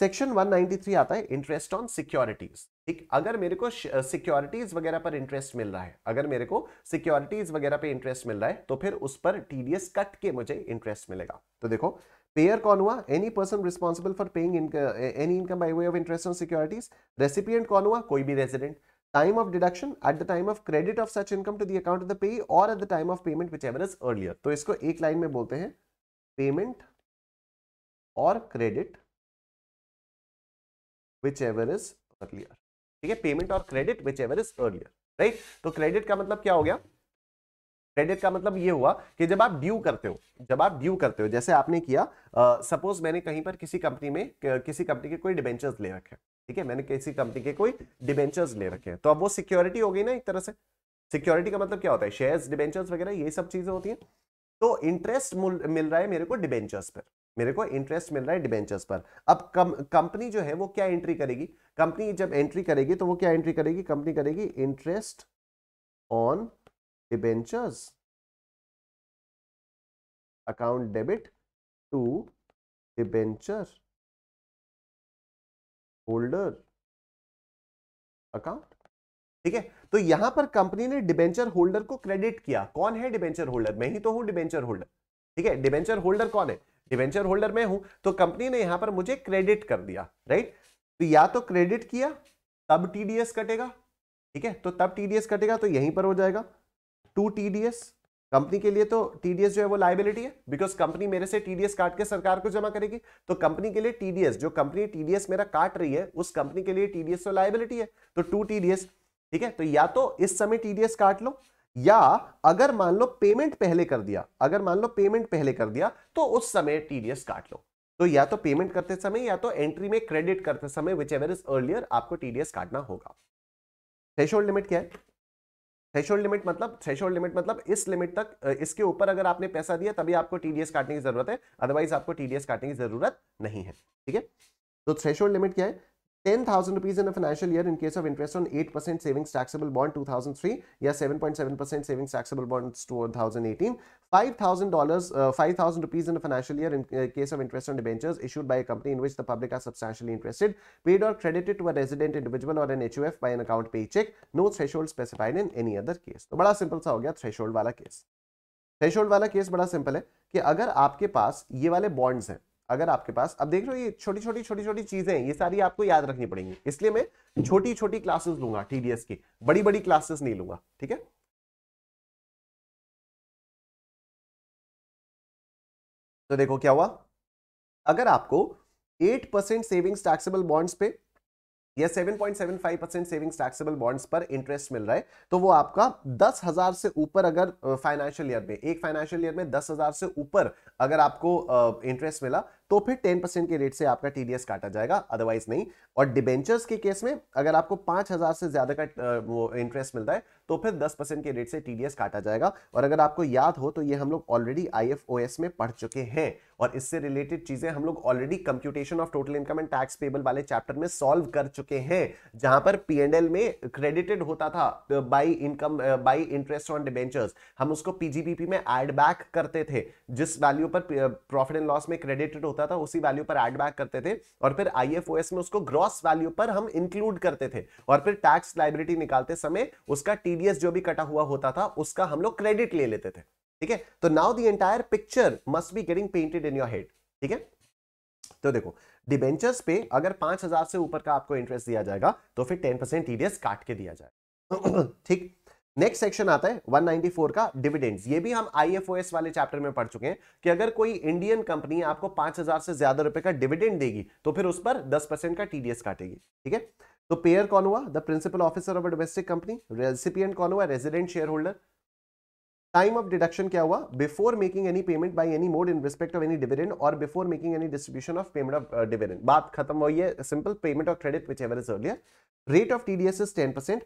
सेक्शन 193 आता है इंटरेस्ट ऑन सिक्योरिटीज ठीक अगर मेरे को सिक्योरिटीज वगैरह पर इंटरेस्ट मिल रहा है अगर मेरे को सिक्योरिटीज वगैरह पे इंटरेस्ट मिल रहा है तो फिर उस पर टीडीएस कट के मुझे इंटरेस्ट मिलेगा तो देखो पेयर कौन हुआ any person responsible for paying any income by way of interest on securities recipient कौन हुआ कोई भी resident of deduction at the time of credit of such income to to the of the payee और at the time of payment whichever is earlier तो इसको एक line में बोलते हैं पेमेंट और credit whichever is earlier ठीक है पेमेंट और credit whichever is earlier right तो क्रेडिट का मतलब क्या हो गया क्रेडिट का मतलब ये हुआ कि जब आप ड्यू करते हो जब आप ड्यू करते हो जैसे आपने किया सपोज uh, मैंने कहीं पर किसी कंपनी में किसी कंपनी के कोई डिबेंचर्स ले रखे ठीक है मैंने किसी कंपनी के कोई डिबेंचर्स ले रखे हैं तो अब वो सिक्योरिटी हो गई ना एक तरह से सिक्योरिटी का मतलब क्या होता है शेयर्स डिबेंचर्स वगैरह ये सब चीजें होती हैं तो इंटरेस्ट मिल रहा है मेरे को डिबेंचर्स पर मेरे को इंटरेस्ट मिल रहा है डिबेंचर्स पर अब कंपनी जो है वो क्या एंट्री करेगी कंपनी जब एंट्री करेगी तो वो क्या एंट्री करेगी कंपनी करेगी interest on debentures account debit to debenture holder account ठीक है तो यहां पर कंपनी ने डिबेंचर होल्डर को क्रेडिट किया कौन है डिबेंचर होल्डर मैं ही तो हूं डिबेंचर होल्डर ठीक है डिबेंचर होल्डर कौन है डिबेंचर होल्डर मैं हूं तो कंपनी ने यहां पर मुझे क्रेडिट कर दिया राइट तो या तो क्रेडिट किया तब टीडीएस कटेगा ठीक है तो तब टीडीएस कटेगा तो यहीं पर हो जाएगा टू टीडीएस कंपनी के लिए तो टीडीएस जो है वो लाइबिलिटी है बिकॉज कंपनी मेरे से टीडीएस काट के सरकार को जमा करेगी तो कंपनी के लिए टीडीएस जो कंपनी टीडीएस मेरा काट रही है उस कंपनी के लिए टीडीएस तो लाइबिलिटी है तो टू टीडीएस ठीक है तो या तो इस समय टीडीएस काट लो या अगर मान लो पेमेंट पहले कर दिया अगर मान लो पेमेंट पहले कर दिया तो उस समय टीडीएस काट लो तो या तो पेमेंट करते समय या तो एंट्री में क्रेडिट करते समय विच एवर इज अर्लियर आपको टीडीएस काटना होगा थ्रेशोल्ड लिमिट क्या है थ्रेशोल्ड लिमिट मतलब थ्रेशोल्ड लिमिट मतलब इस लिमिट तक इसके ऊपर अगर आपने पैसा दिया तभी आपको टीडीएस काटने की जरूरत है अदरवाइज आपको टीडीएस काटने की जरूरत नहीं है ठीक है तो थ्रेशोल्ड लिमिट क्या है ten thousand rupees in financial year in case of interest on eight percent savings taxable bond two thousand three या seven point seven percent saving taxable bond two thousand eighteen five thousand dollar five thousand rupees in financial year in case of interest on debentures issued by company in which the public are substantially interested paid और credited to a resident individual और an H F by an account payee cheque no threshold specified in any other case तो बड़ा simple सा हो गया threshold वाला case threshold वाला case बड़ा सिंपल है कि अगर आपके पास ये वाले बॉन्ड्स हैं अगर आपके पास अब देख रहे हो ये छोटी छोटी छोटी छोटी चीजें हैं ये सारी आपको याद रखनी पड़ेंगी इसलिए मैं छोटी छोटी क्लासेस लूंगा टीडीएस की बड़ी बड़ी क्लासेस नहीं लूंगा ठीक है तो देखो क्या हुआ अगर आपको 8% सेविंग्स टैक्सेबल बॉन्ड्स पे या 7.75 परसेंट सेविंग्स टैक्सेबल बॉन्ड्स पर इंटरेस्ट मिल रहा है तो वो आपका दस हजार से ऊपर अगर फाइनेंशियल ईयर में एक फाइनेंशियल ईयर में दस हजार से ऊपर अगर आपको इंटरेस्ट मिला तो फिर टेन परसेंट के रेट से आपका टीडीएस काटा जाएगा अदरवाइज नहीं और डिबेंचर्स के केस में अगर आपको पांच हजार से ज्यादा का वो इंटरेस्ट मिलता है तो फिर दस परसेंट के रेट से टीडीएस काटा जाएगा और अगर आपको याद हो तो ये हम लोग ऑलरेडी आईएफओएस में पढ़ चुके हैं और इससे रिलेटेड चीजें हम लोग already computation of total income and tax payable वाले चैप्टर में सॉल्व कर चुके हैं जहां पर पीएनएल में क्रेडिटेड होता था by income by interest on debentures हम उसको पीजीबीपी में एड बैक करते थे जिस वैल्यू पर प्रॉफिट एंड लॉस में क्रेडिटेड होता होता था उसी वैल्यू पर एड बैक करते थे और फिर आईएफओएस में उसको ग्रॉस वैल्यू पर हम इंक्लूड करते थे और फिर टैक्स लाइबिलिटी निकालते समय उसका टीडीएस जो भी कटा हुआ होता था उसका हम लोग क्रेडिट ले लेते थे ठीक है तो now the entire picture must be getting painted in your head ठीक है तो देखो डिबेंचर्स पे अगर पांच हजार से ऊपर का आपको इंटरेस्ट दिया जाएगा तो फिर टेन परसेंट टीडीएस काट के दिया जाएगा [clears throat] ठीक नेक्स्ट सेक्शन आता है 194 का डिविडेंड्स ये भी हम आईएफओएस वाले चैप्टर में पढ़ चुके हैं कि अगर कोई इंडियन कंपनी आपको 5000 से ज्यादा रुपए का डिविडेंड देगी तो फिर उस पर 10 परसेंट का टीडीएस काटेगी ठीक है तो पेयर कौन हुआ the principal officer of a domestic company recipient कौन हुआ resident shareholder time of deduction क्या हुआ before making any payment by any mode in respect of any dividend और before making any distribution of payment of dividend बात खत्म हुई है simple payment of credit whichever is earlier rate of TDS is ten percent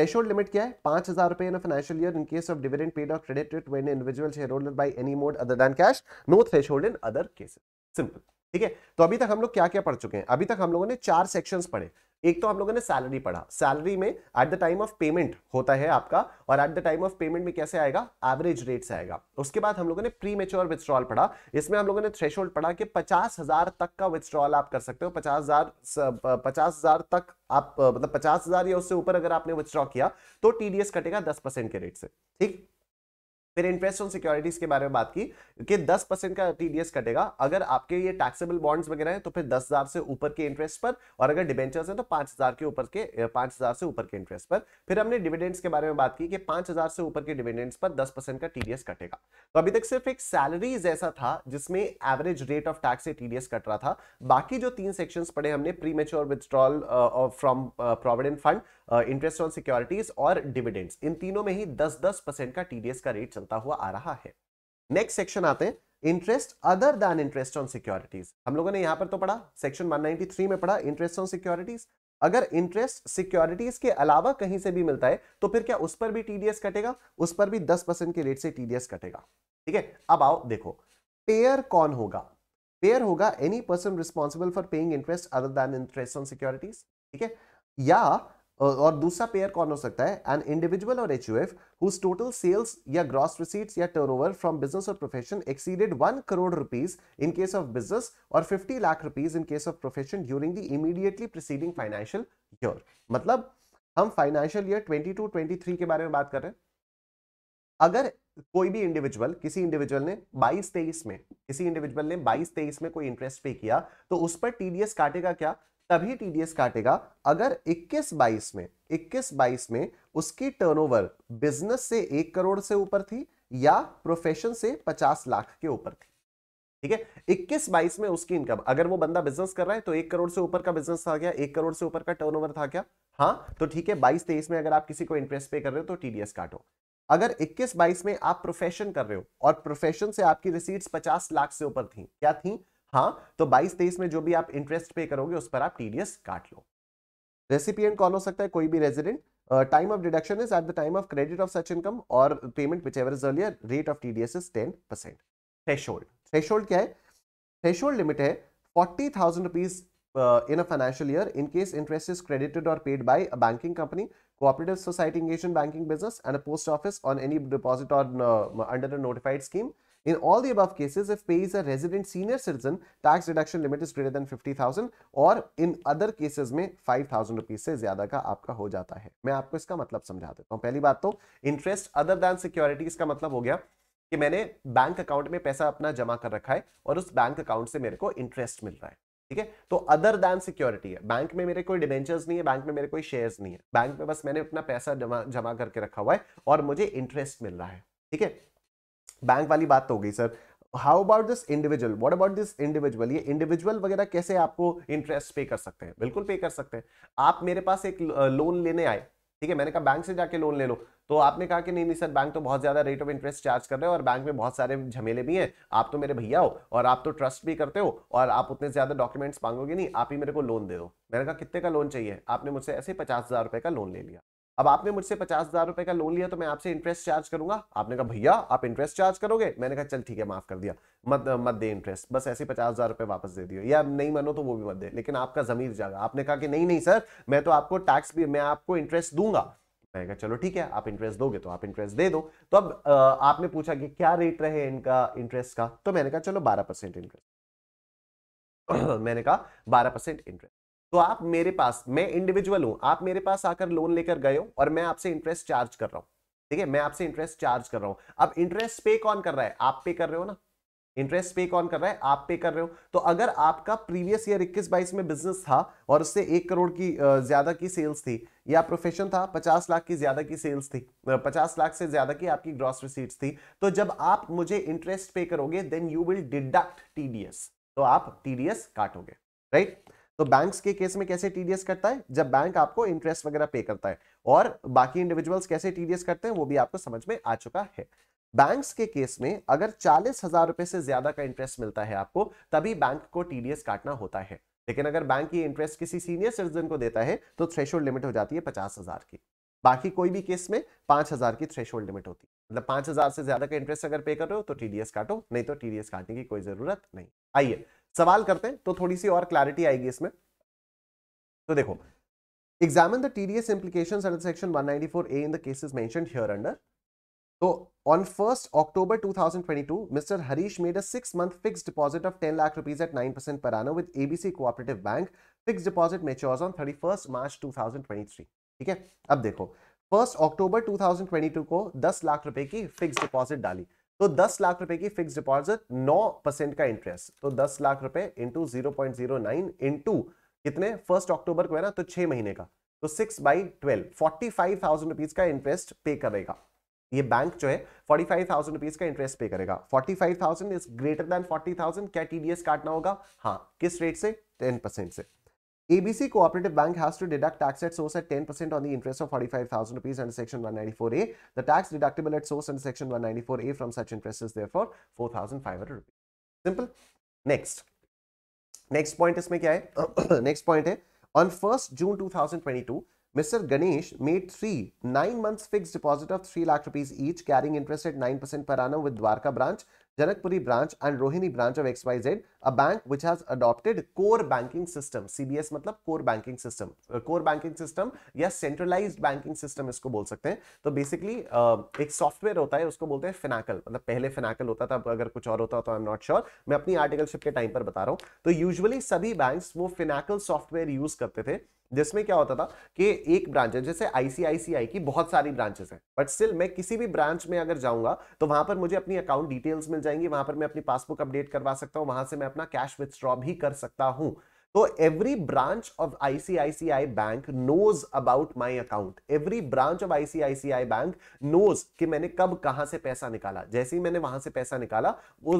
hold limit क्या है पांच हजार रुपए in financial year in case of dividend paid of credit to an individual shareholder by any mode other than cash no hold in other cases simple ठीक है तो अभी तक हम लोग क्या क्या पढ़ चुके हैं अभी तक हम लोगों ने चार सेक्शंस पढ़े एक तो आप लोगों ने सैलरी पढ़ा सैलरी में at the time of payment होता है आपका और at the time of payment में कैसे आएगा एवरेज रेट से आएगा उसके बाद हम लोगों ने प्री मेच्योर विथड्रॉल पढ़ा इसमें हम लोगों ने थ्रेश पढ़ा कि पचास हजार तक का विथड्रॉल आप कर सकते हो पचास हजार पचास हजार तक आप मतलब पचास हजार या उससे ऊपर अगर आपने विथड्रॉ किया तो टीडीएस कटेगा दस के रेट से ठीक फिर इंटरेस्ट ऑन सिक्योरिटीज के बारे में बात की कि 10 परसेंट का टीडीएस कटेगा अगर आपके ये टैक्सेबल बॉन्ड्स वगैरह हैं तो फिर 10,000 से ऊपर के इंटरेस्ट पर और अगर डिबेंचर्स हैं तो 5,000 के ऊपर के 5,000 से ऊपर के इंटरेस्ट पर फिर हमने डिविडेंड्स के बारे में बात की कि 5,000 से ऊपर के डिविडेंड्स पर दस का टीडीएस कटेगा तो अभी तक सिर्फ एक सैलरीज ऐसा था जिसमें एवरेज रेट ऑफ टैक्स से टीडीएस कट रहा था बाकी जो तीन सेक्शन पढ़े हमने premature withdrawal from provident fund interest on securities और डिविडेंड्स इन तीनों में ही दस दस का टीडीएस का रेट चलता हुआ आ रहा है नेक्स्ट सेक्शन आते हैं interest other than interest on securities हम लोगों ने यहां पर तो पढ़ा सेक्शन 193 में पढ़ा इंटरेस्ट ऑन सिक्योरिटीज अगर इंटरेस्ट सिक्योरिटीज के अलावा कहीं से भी मिलता है तो फिर क्या उस पर भी टीडीएस कटेगा उस पर भी 10 परसेंट के रेट से टीडीएस कटेगा ठीक है अब आओ देखो पेयर कौन होगा पेयर होगा any person responsible for paying interest other than interest on securities ठीक है या और दूसरा पेयर कौन हो सकता है एन इंडिविजुअल और एच यू टोटल सेल्स या ग्रॉस रिसीट्स या टर्नओवर फ्रॉम बिजनेस और profession exceeded one crore rupees in case of business और fifty lakh rupees in case of profession during the immediately preceding financial year मतलब हम financial year twenty two twenty के बारे में बात कर रहे हैं अगर कोई भी इंडिविजुअल किसी इंडिविजुअल ने 22 23 में किसी इंडिविजुअल ने 22 23 में कोई इंटरेस्ट पे किया तो उस पर टीडीएस काटेगा क्या तभी टीडीएस काटेगा अगर 21 22 में 21 22 में उसकी टर्नओवर बिजनेस से एक करोड़ से ऊपर थी या प्रोफेशन से 50 लाख के ऊपर थी ठीक है 21 22 में उसकी इनकम अगर वो बंदा बिजनेस कर रहा है तो एक करोड़ से ऊपर का बिजनेस था क्या एक करोड़ से ऊपर का टर्नओवर था क्या हाँ तो ठीक है 22 23 में अगर आप किसी को इंटरेस्ट पे कर रहे हो तो टीडीएस काटो अगर 21 22 में आप प्रोफेशन कर रहे हो और प्रोफेशन से आपकी रिसीट्स 50 लाख से ऊपर थी क्या थी हाँ तो बाईस तेईस में जो भी आप इंटरेस्ट पे करोगे उस पर आप टीडीएस काट लो रेसिपियंट कौन हो सकता है कोई भी resident time of deduction is at the time of credit of such income और payment whichever is earlier rate of TDS is ten percent threshold threshold क्या है थ्रेशोल्ड लिमिट है forty thousand rupees in a financial year in case interest is credited और paid by a banking company cooperative society engaged in banking business and a post office on any deposit or uh, under a notified In all the above cases, if pay is a resident senior citizen, tax deduction limit is greater than 50,000 or in other cases में 5,000 rupees से ज्यादा का आपका हो जाता है मैं आपको इसका मतलब समझा देता हूँ पहली बात तो इंटरेस्ट अदर दैन सिक्योरिटीज का मतलब हो गया कि मैंने बैंक अकाउंट में पैसा अपना जमा कर रखा है और उस बैंक अकाउंट से मेरे को इंटरेस्ट मिल रहा है ठीक है तो अदर दैन सिक्योरिटी है बैंक में मेरे कोई डिबेंचर्स नहीं है बैंक में मेरे कोई शेयर्स नहीं है बैंक में बस मैंने अपना पैसा जमा जमा करके रखा हुआ है और मुझे इंटरेस्ट मिल रहा है ठीक है बैंक वाली बात तो हो गई sir how about this individual what about this individual ये इंडिविजुअल वगैरह कैसे आपको इंटरेस्ट पे कर सकते हैं बिल्कुल पे कर सकते हैं आप मेरे पास एक लोन लेने आए ठीक है मैंने कहा बैंक से जाके लोन ले लो तो आपने कहा कि नहीं नहीं सर बैंक तो बहुत ज्यादा रेट ऑफ इंटरेस्ट चार्ज कर रहे हो और बैंक में बहुत सारे झमेले भी हैं आप तो मेरे भैया हो और आप तो ट्रस्ट भी करते हो और आप उतने ज्यादा डॉक्यूमेंट्स मांगोगे नहीं आप ही मेरे को लोन दे दो मैंने कहा कितने का लोन चाहिए आपने मुझसे ऐसे पचास हजार रुपए का लोन ले लिया अब आपने मुझसे पचास हजार रुपए का लोन लिया तो मैं आपसे इंटरेस्ट चार्ज करूंगा आपने कहा भैया आप इंटरेस्ट चार्ज करोगे मैंने कहा चल ठीक है माफ कर दिया मत मत दे इंटरेस्ट बस ऐसे पचास हजार रुपए वापस दे दियो या नहीं मानो तो वो भी मत दे लेकिन आपका जमीर जाएगा आपने कहा कि नहीं नहीं सर मैं तो आपको टैक्स भी मैं आपको इंटरेस्ट दूंगा मैंने कहा चलो ठीक है आप इंटरेस्ट दोगे तो आप इंटरेस्ट दे दो तो अब आपने पूछा कि क्या रेट रहे इनका इंटरेस्ट का तो मैंने कहा चलो बारह परसेंट इंटरेस्ट [clears throat] मैंने कहा बारह परसेंट इंटरेस्ट तो आप मेरे पास मैं इंडिविजुअल हूं आप मेरे पास आकर लोन लेकर गए हो और मैं आपसे इंटरेस्ट चार्ज कर रहा हूं ठीक है मैं आपसे इंटरेस्ट चार्ज कर रहा हूं अब इंटरेस्ट पे कौन कर रहा है आप पे कर रहे हो ना इंटरेस्ट पे कौन कर रहा है आप पे कर रहे हो तो अगर आपका प्रीवियस ईयर इक्कीस बाईस में बिजनेस था और उससे एक करोड़ की ज्यादा की सेल्स थी या प्रोफेशन था पचास लाख की ज्यादा की सेल्स थी पचास लाख से ज्यादा की आपकी ग्रॉस रिसीट्स थी तो जब आप मुझे इंटरेस्ट पे करोगे then you will deduct TDS तो आप टीडीएस काटोगे राइट right? तो बैंक्स के केस में कैसे टीडीएस करता है जब बैंक आपको इंटरेस्ट वगैरह पे करता है और बाकी इंडिविजुअल्स कैसे टीडीएस करते हैं वो भी आपको समझ में आ चुका है बैंक्स के केस में अगर चालीस हजार रुपए से ज्यादा का इंटरेस्ट मिलता है आपको तभी बैंक को टीडीएस काटना होता है लेकिन अगर बैंक ये इंटरेस्ट किसी सीनियर सिटीजन को देता है तो थ्रेश लिमिट हो जाती है पचास की बाकी कोई भी केस में पांच हजार की थ्रेशोल्ड लिमिट होती है मतलब पांच हजार से ज्यादा का इंटरेस्ट अगर पे कर रहे हो तो टीडीएस काटो नहीं तो टीडीएस काटने की कोई जरूरत नहीं आइए सवाल करते हैं तो थोड़ी सी और क्लैरिटी आएगी इसमें तो देखो examine the TDS implication under section A in the cases mention here under तो on first October 2022 mister Harish made a six month fix deposit of ten lakh rupees at nine percent per annum with ABC cooperative bank fixed deposit matures on 31 March 2023 ठीक है अब देखो first October 2022 को दस लाख रुपए की fix deposit डाली तो 10 लाख रुपए की फिक्स डिपॉजिट 9 परसेंट का इंटरेस्ट तो 10 लाख रुपए into zero point zero nine into कितने फर्स्ट अक्टूबर को है ना तो छह महीने का तो six by twelve forty five thousand rupees का इंटरेस्ट पे करेगा ये बैंक जो है फोर्टी फाइव थाउजेंड रुपीज का इंटरेस्ट पे करेगा forty five thousand is greater than forty thousand क्या टीडीएस काटना होगा हाँ किस रेट से टेन परसेंट से ABC Cooperative Bank has to deduct tax at source at 10% on the interest of 45,000 rupees under Section 194A. The tax deductible at source under Section 194A from such interest is therefore 4,500 rupees. Simple. Next. Next point is [coughs] Next point hai, eh? on 1st June 2022, Mr. Ganesh made three nine months fixed deposit of 3 lakh rupees each, carrying interest at 9% per annum with Dwarka branch Janakpuri branch and Rohini branch of XYZ, a bank which has adopted core banking system. CBS मतलब core banking system. Core banking system या centralized banking system इसको बोल सकते हैं तो basically uh, एक software होता है उसको बोलते हैं Finacle. मतलब पहले Finacle होता था अगर कुछ और होता तो आई एम नॉट श्योर मैं अपनी आर्टिकलशिप के टाइम पर बता रहा हूँ तो यूजुअली सभी बैंक वो Finacle सॉफ्टवेयर यूज करते थे जिसमें क्या होता था कि एक ब्रांच है जैसे आईसीआईसीआई की बहुत सारी ब्रांचेस हैं बट स्टिल मैं किसी भी ब्रांच में अगर जाऊंगा तो वहां पर मुझे अपनी अकाउंट डिटेल्स मिल जाएंगी वहां पर मैं अपनी पासबुक अपडेट करवा सकता हूं वहां से मैं अपना कैश विथड्रॉ भी कर सकता हूं तो every branch of ICICI bank knows about my account every branch of ICICI bank knows कि मैंने कब कहां से पैसा निकाला जैसे ही मैंने वहां से पैसा निकाला वो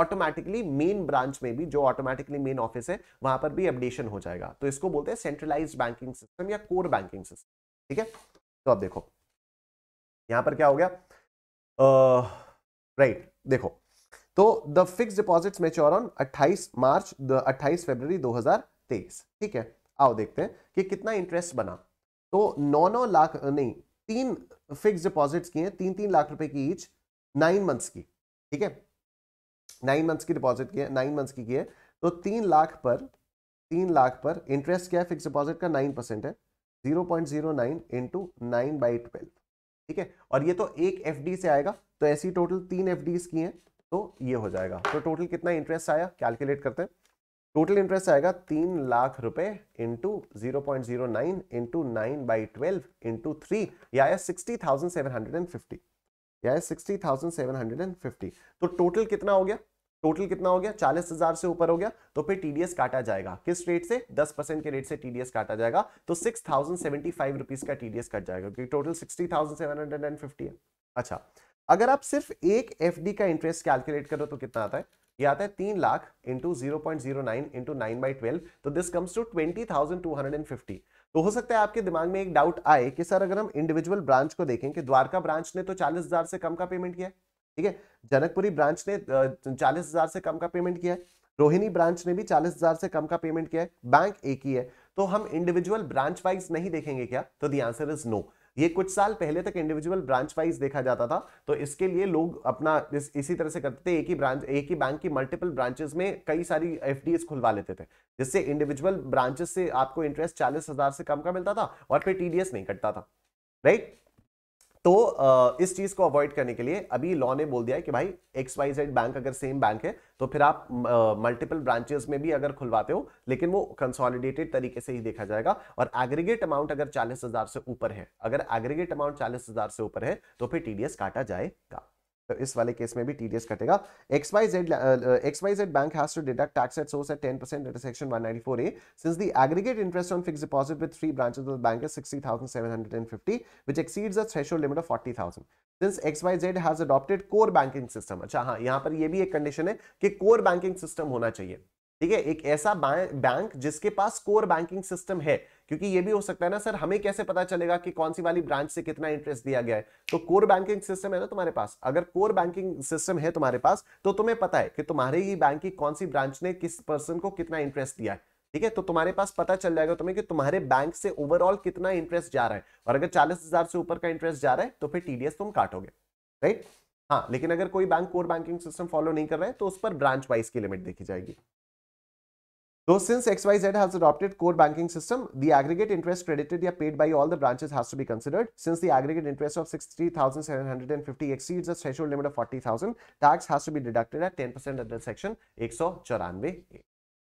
ऑटोमेटिकली मेन ब्रांच में भी जो ऑटोमेटिकली मेन ऑफिस है वहां पर भी अपडेशन हो जाएगा तो इसको बोलते हैं सेंट्रलाइज बैंकिंग सिस्टम या कोर बैंकिंग सिस्टम ठीक है तो अब देखो यहां पर क्या हो गया राइट uh, right, देखो तो the fix deposit mature on 28 March the 28 February 2023 ठीक है आओ देखते हैं कि कितना इंटरेस्ट बना तो नौ नौ लाख नहीं तीन फिक्स डिपॉजिट्स की हैं तीन तीन लाख रुपए की ईच नाइन मंथ्स की ठीक है नाइन मंथ्स की डिपॉजिट की है नाइन मंथ्स की की है तो तीन लाख पर तीन लाख पर इंटरेस्ट क्या है फिक्स डिपॉजिट का नाइन परसेंट है zero point zero nine into nine by twelve ठीक है और ये तो एक एफ से आएगा तो ऐसी टोटल तीन एफ की हैं तो ये हो जाएगा तो टोटल कितना इंटरेस्ट आया कैलकुलेट करते हैं टोटल इंटरेस्ट आएगा तीन लाख रुपए into zero point zero nine into nine by twelve into three या sixty thousand seven hundred and fifty या sixty thousand seven hundred and fifty तो टोटल कितना हो गया टोटल कितना हो गया चालीस हजार से ऊपर हो गया तो फिर टीडीएस काटा जाएगा किस रेट से दस परसेंट के रेट से टीडीएस काटा जाएगा तो six thousand seventy five rupees का टीडीएस कट जाएगा क्योंकि total sixty thousand seven hundred and fifty है अच्छा अगर आप सिर्फ एक एफ का इंटरेस्ट कैलकुलेट करो तो कितना आता है ये आता है तीन lakh into zero point zero nine into nine by twelve तो this comes to twenty thousand two hundred and fifty तो हो सकता है आपके दिमाग में एक डाउट आए कि सर अगर हम इंडिविजुअल ब्रांच को देखें कि द्वारका ब्रांच ने तो चालीस हजार से कम का पेमेंट किया है ठीक है जनकपुरी ब्रांच ने चालीस हजार से कम का पेमेंट किया है रोहिणी ब्रांच ने भी चालीस हजार से कम का पेमेंट किया है बैंक एक ही है तो हम इंडिविजुअल ब्रांच वाइज नहीं देखेंगे क्या तो दी आंसर इज नो ये कुछ साल पहले तक इंडिविजुअल ब्रांच वाइज देखा जाता था तो इसके लिए लोग अपना इस, इसी तरह से करते थे एक ही ब्रांच एक ही बैंक की मल्टीपल ब्रांचेस में कई सारी एफ खुलवा लेते थे जिससे इंडिविजुअल ब्रांचेस से आपको इंटरेस्ट चालीस हजार से कम का मिलता था और फिर टीडीएस नहीं कटता था राइट तो इस चीज को अवॉइड करने के लिए अभी लॉ ने बोल दिया है कि भाई एक्स वाई जेड बैंक अगर सेम बैंक है तो फिर आप मल्टीपल ब्रांचेस में भी अगर खुलवाते हो लेकिन वो कंसोलिडेटेड तरीके से ही देखा जाएगा और एग्रीगेट अमाउंट अगर चालीस हजार से ऊपर है अगर एग्रीगेट अमाउंट चालीस हजार से ऊपर है तो फिर टीडीएस काटा जाएगा तो इस वाले केस में भी टी कटेगा X Y Z X Y Z bank has to deduct tax at source at 10% percent at section 194 A since the aggregate interest on fix deposit with three branches of bank is 60750 which exceeds the threshold limit of 40000 since X Y Z has adopted core banking system अच्छा हां यहां पर ये भी एक condition है कि core banking system होना चाहिए ठीक है एक ऐसा बैंक जिसके पास कोर बैंकिंग सिस्टम है क्योंकि ये भी हो सकता है ना सर हमें कैसे पता चलेगा कि कौन सी वाली ब्रांच से कितना इंटरेस्ट दिया गया है तो कोर बैंकिंग सिस्टम है ना तुम्हारे पास अगर कोर बैंकिंग सिस्टम है तुम्हारे पास तो तुम्हें पता है कि तुम्हारे ही बैंक की कौन सी ब्रांच ने किस पर्सन को कितना इंटरेस्ट दिया है ठीक है तो तुम्हारे पास पता चल जाएगा तुम्हें कि तुम्हारे बैंक से ओवरऑल कितना इंटरेस्ट जा रहा है और अगर चालीस हजार से ऊपर का इंटरेस्ट जा रहा है तो फिर टीडीएस तुम काटोगे राइट हाँ लेकिन अगर कोई bank core banking system follow नहीं कर रहा है तो उस पर ब्रांच वाइज की लिमिट देखी जाएगी Though since XYZ has adopted core banking system, the aggregate interest credited or paid by all the branches has to be considered. Since the aggregate interest of 60,750 exceeds the threshold limit of 40,000, tax has to be deducted at 10% under section 194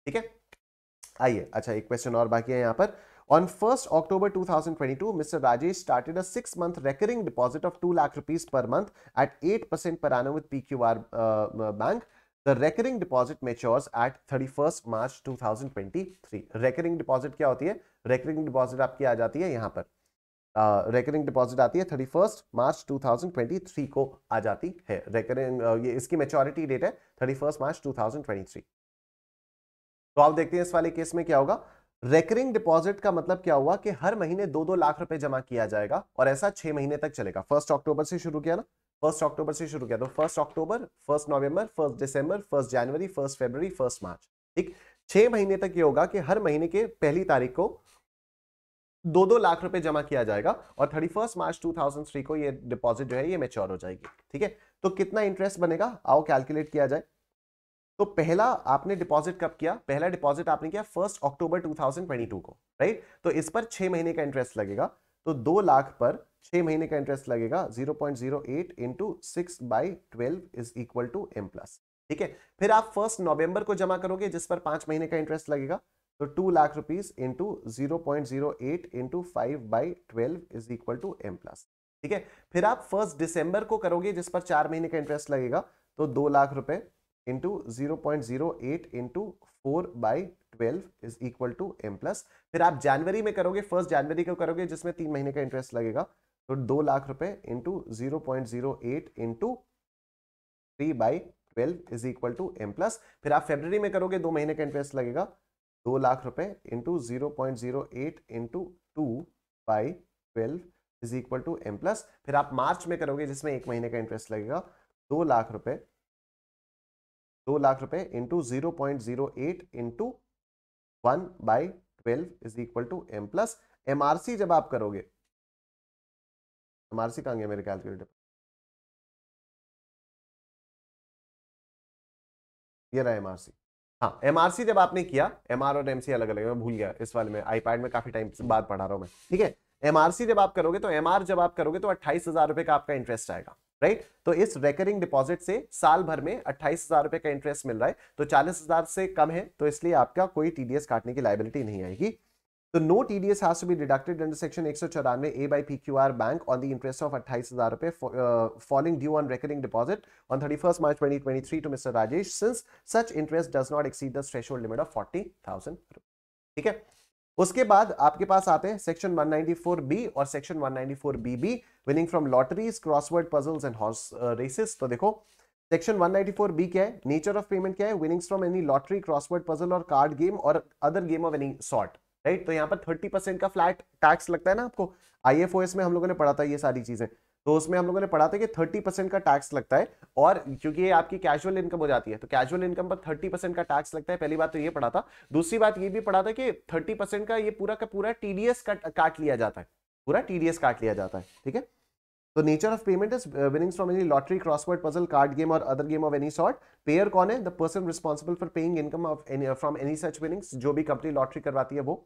Okay. आइए अच्छा एक और बाकी है यहाँ पर On 1st October 2022, Mr. Rajesh started a six month recurring deposit of 2 lakh rupees per month at 8% per annum with PQR uh, Bank. The recurring deposit matures at 31st March 2023 Recurring deposit क्या होती है Recurring deposit आपकी आ जाती है यहाँ पर recurring uh, deposit आती है 31st मार्च 2023 को आ जाती है recurring, uh, ये इसकी मेच्योरिटी डेट है 31st मार्च 2023 तो आप देखते हैं इस वाले केस में क्या होगा रेकरिंग डिपॉजिट का मतलब क्या हुआ कि हर महीने दो दो लाख रुपए जमा किया जाएगा और ऐसा छह महीने तक चलेगा फर्स्ट अक्टूबर से शुरू किया ना फर्स्ट अक्टूबर से शुरू किया तो first October first November first December first January first February first March ठीक छह महीने तक ये होगा कि हर महीने के पहली तारीख को दो दो लाख रुपए जमा किया जाएगा और thirty first March two thousand three को ये डिपॉजिट जो है ये मेच्योर हो जाएगी ठीक है तो कितना इंटरेस्ट बनेगा आओ कैलकुलेट किया जाए तो पहला आपने डिपॉजिट कब किया पहला डिपॉजिट आपने किया फर्स्ट अक्टूबर 2022 को राइट तो इस पर छह महीने का इंटरेस्ट लगेगा तो दो लाख पर छह महीने का इंटरेस्ट लगेगा zero point zero eight into six by twelve is equal to M plus ठीक है फिर आप फर्स्ट नवंबर को जमा करोगे जिस पर पांच महीने का इंटरेस्ट लगेगा तो two lakh rupees into zero point zero eight into five by twelve is equal to M plus ठीक है फिर आप फर्स्ट दिसंबर को करोगे जिस पर चार महीने का इंटरेस्ट लगेगा तो दो लाख रुपए into zero point zero eight into four by twelve is equal to M plus फिर आप जनवरी में करोगे फर्स्ट जनवरी को करोगे जिसमें तीन महीने का इंटरेस्ट लगेगा तो दो लाख रुपए into zero point zero eight into three by twelve is equal to M plus फिर आप फेब्रवरी में करोगे दो महीने का इंटरेस्ट लगेगा दो लाख रुपए into zero point zero eight into two by twelve is equal to M plus फिर आप मार्च में करोगे जिसमें एक महीने का इंटरेस्ट लगेगा दो लाख रुपए दो लाख रुपए into zero point zero eight into one by twelve is equal to M plus MRC जब आप करोगे एमआरसी कहाँ गया मेरे कैलकुलेटर ये रहा एमआरसी हाँ एमआरसी जब आपने किया एमआर और एमसी अलग अलग मैं भूल गया इस वाले में आईपैड में काफी टाइम बाद पढ़ा रहा हूँ मैं ठीक है एमआरसी जब आप करोगे तो एमआर जब आप करोगे तो अट्ठाईस हजार रुपए का आपका इंटरेस्ट आएगा राइट तो इस रेकरिंग डिपॉजिट से साल भर में अट्ठाईस हजार रुपए का इंटरेस्ट मिल रहा है तो चालीस हजार से कम है तो इसलिए आपका कोई टीडीएस काटने की लाइबिलिटी नहीं आएगी तो no TDS has be deducted under section एक सौ चौरानवे A by P Q R bank on the interest of अट्ठाईस हजार रुपए falling due on recurring deposit on thirty first March twenty twenty three to mister Rajesh since such interest does not exceed the thresh limit of forty thousand ठीक है उसके बाद आपके पास आते हैं सेक्शन 194 बी और section 194 B winning from lotteries crossword puzzles and horse races तो देखो सेक्शन 194 बी क्या है नेचर ऑफ पेमेंट क्या है winnings from any lottery crossword puzzle और कार्ड गेम और other game of any sort right तो यहाँ पर थर्टी परसेंट का फ्लैट टैक्स लगता है ना आपको एस में हम लोगों ने पढ़ा था ये सारी चीजें तो उसमें हम लोगों ने पढ़ा था कि थर्टी परसेंट का टैक्स लगता है और क्योंकि ये आपकी कैजुअल इनकम हो जाती है तो कैजुअल इनकम पर थर्टी परसेंट का टैक्स लगता है पहली बात तो ये पढ़ा था दूसरी बात ये भी पढ़ा था कि थर्टी परसेंट का ये पूरा का पूरा टीडीएस काट लिया जाता है पूरा टीडीएस काट लिया जाता है ठीक है तो nature of payment is winnings from any lottery crossword puzzle card game और other game of any sort payer कौन है the person responsible for paying income of from any such winnings जो भी कंपनी लॉटरी करवाती है वो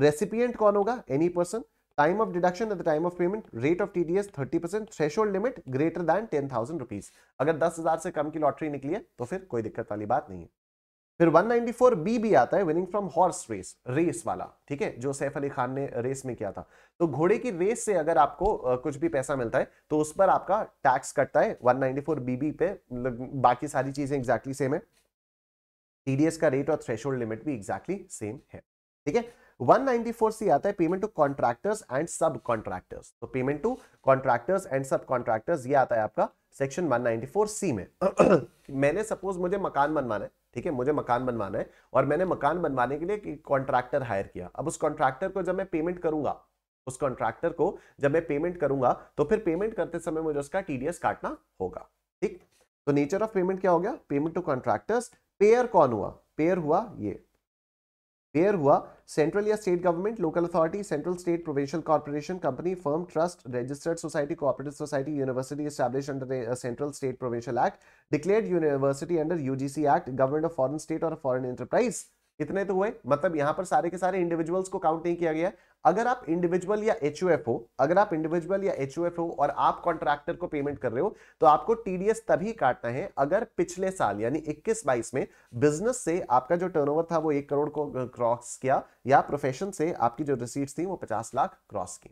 recipient कौन होगा any person time of deduction at the time of payment rate of TDS 30 percent threshold limit greater than ten thousand rupees अगर दस हजार से कम की लॉटरी निकली है तो फिर कोई दिक्कत वाली बात नहीं है फिर 194 बी भी आता है winning from horse race race वाला ठीक है जो सैफ अली खान ने रेस में किया था तो घोड़े की रेस से अगर आपको कुछ भी पैसा मिलता है तो उस पर आपका टैक्स कटता है 194 बीबी पे मतलब बाकी सारी चीजें एग्जैक्टली सेम है टीडीएस का रेट और थ्रेश लिमिट भी एग्जैक्टली सेम है ठीक है 194 सी आता है payment to contractors and sub contractors तो payment to contractors and sub contractors ये आता है आपका सेक्शन 194 सी में [clears throat] मैंने सपोज मुझे मकान बनवाना है ठीक है मुझे मकान बनवाना है और मैंने मकान बनवाने के लिए कॉन्ट्रैक्टर हायर किया अब उस कॉन्ट्रैक्टर को जब मैं पेमेंट करूंगा उस कॉन्ट्रैक्टर को जब मैं पेमेंट करूंगा तो फिर पेमेंट करते समय मुझे उसका टीडीएस काटना होगा ठीक तो नेचर ऑफ पेमेंट क्या हो गया पेमेंट टू कॉन्ट्रैक्टर्स पेयर कौन हुआ पेयर हुआ ये फेयर हुआ सेंट्रल या state government local authority central state provincial corporation company firm trust registered society cooperative society university establish under central state provincial act declared university under UGC act government of foreign state और foreign enterprise कितने तो हुए मतलब यहाँ पर सारे के सारे इंडिविजुअल्स को काउंट नहीं किया गया अगर आप इंडिविजुअल या एच हो अगर आप इंडिविजुअल या एच हो और आप कॉन्ट्रैक्टर को पेमेंट कर रहे हो तो आपको टीडीएस तभी काटना है अगर पिछले साल यानी इक्कीस बाईस में बिजनेस से आपका जो टर्न था वो एक करोड़ को क्रॉस किया या प्रोफेशन से आपकी जो रिसीट थी वो पचास लाख क्रॉस की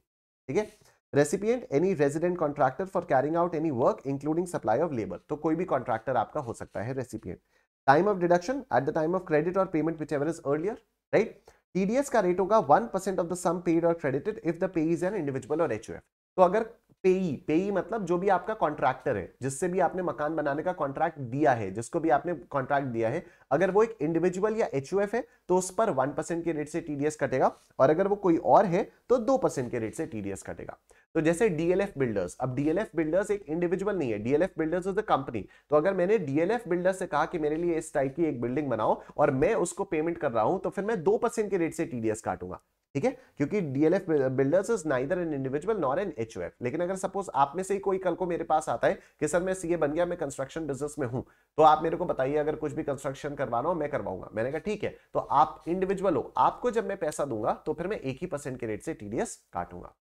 ठीक है recipient any resident contractor for carrying out any work including supply of labour तो कोई भी कॉन्ट्रैक्टर आपका हो सकता है recipient time of deduction at the time of credit और payment whichever is earlier right TDS का रेट होगा one percent of the sum paid और credited if the pay is an individual और H तो अगर पेई पेई मतलब जो भी आपका कॉन्ट्रैक्टर है जिससे भी आपने मकान बनाने का कॉन्ट्रैक्ट दिया है जिसको भी आपने कॉन्ट्रैक्ट दिया है अगर वो एक इंडिविजुअल या एच है तो उस पर वन परसेंट के रेट से टीडीएस कटेगा और अगर वो कोई और है तो दो परसेंट के रेट से टीडीएस कटेगा तो जैसे डीएलएफ बिल्डर्स अब डीएलएफ बिल्डर्स एक इंडिविजुअल नहीं है DLF builders is the company तो अगर मैंने डीएलएफ बिल्डर्स से कहा कि मेरे लिए इस टाइप की एक बिल्डिंग बनाओ और मैं उसको पेमेंट कर रहा हूं तो फिर मैं दो परसेंट के रेट से टीडीएस काटूंगा ठीक है क्योंकि DLF builders is neither an individual nor an H लेकिन अगर सपोज आप में से ही कोई कल को मेरे पास आता है कि सर मैं सीए बन गया मैं कंस्ट्रक्शन बिजनेस में हूं तो आप मेरे को बताइए अगर कुछ भी कंस्ट्रक्शन करवाना हो मैं करवाऊंगा मैंने कहा ठीक है तो आप इंडिविजुअल हो आपको जब मैं पैसा दूंगा तो फिर मैं एक ही परसेंट के रेट से टीडीएस काटूंगा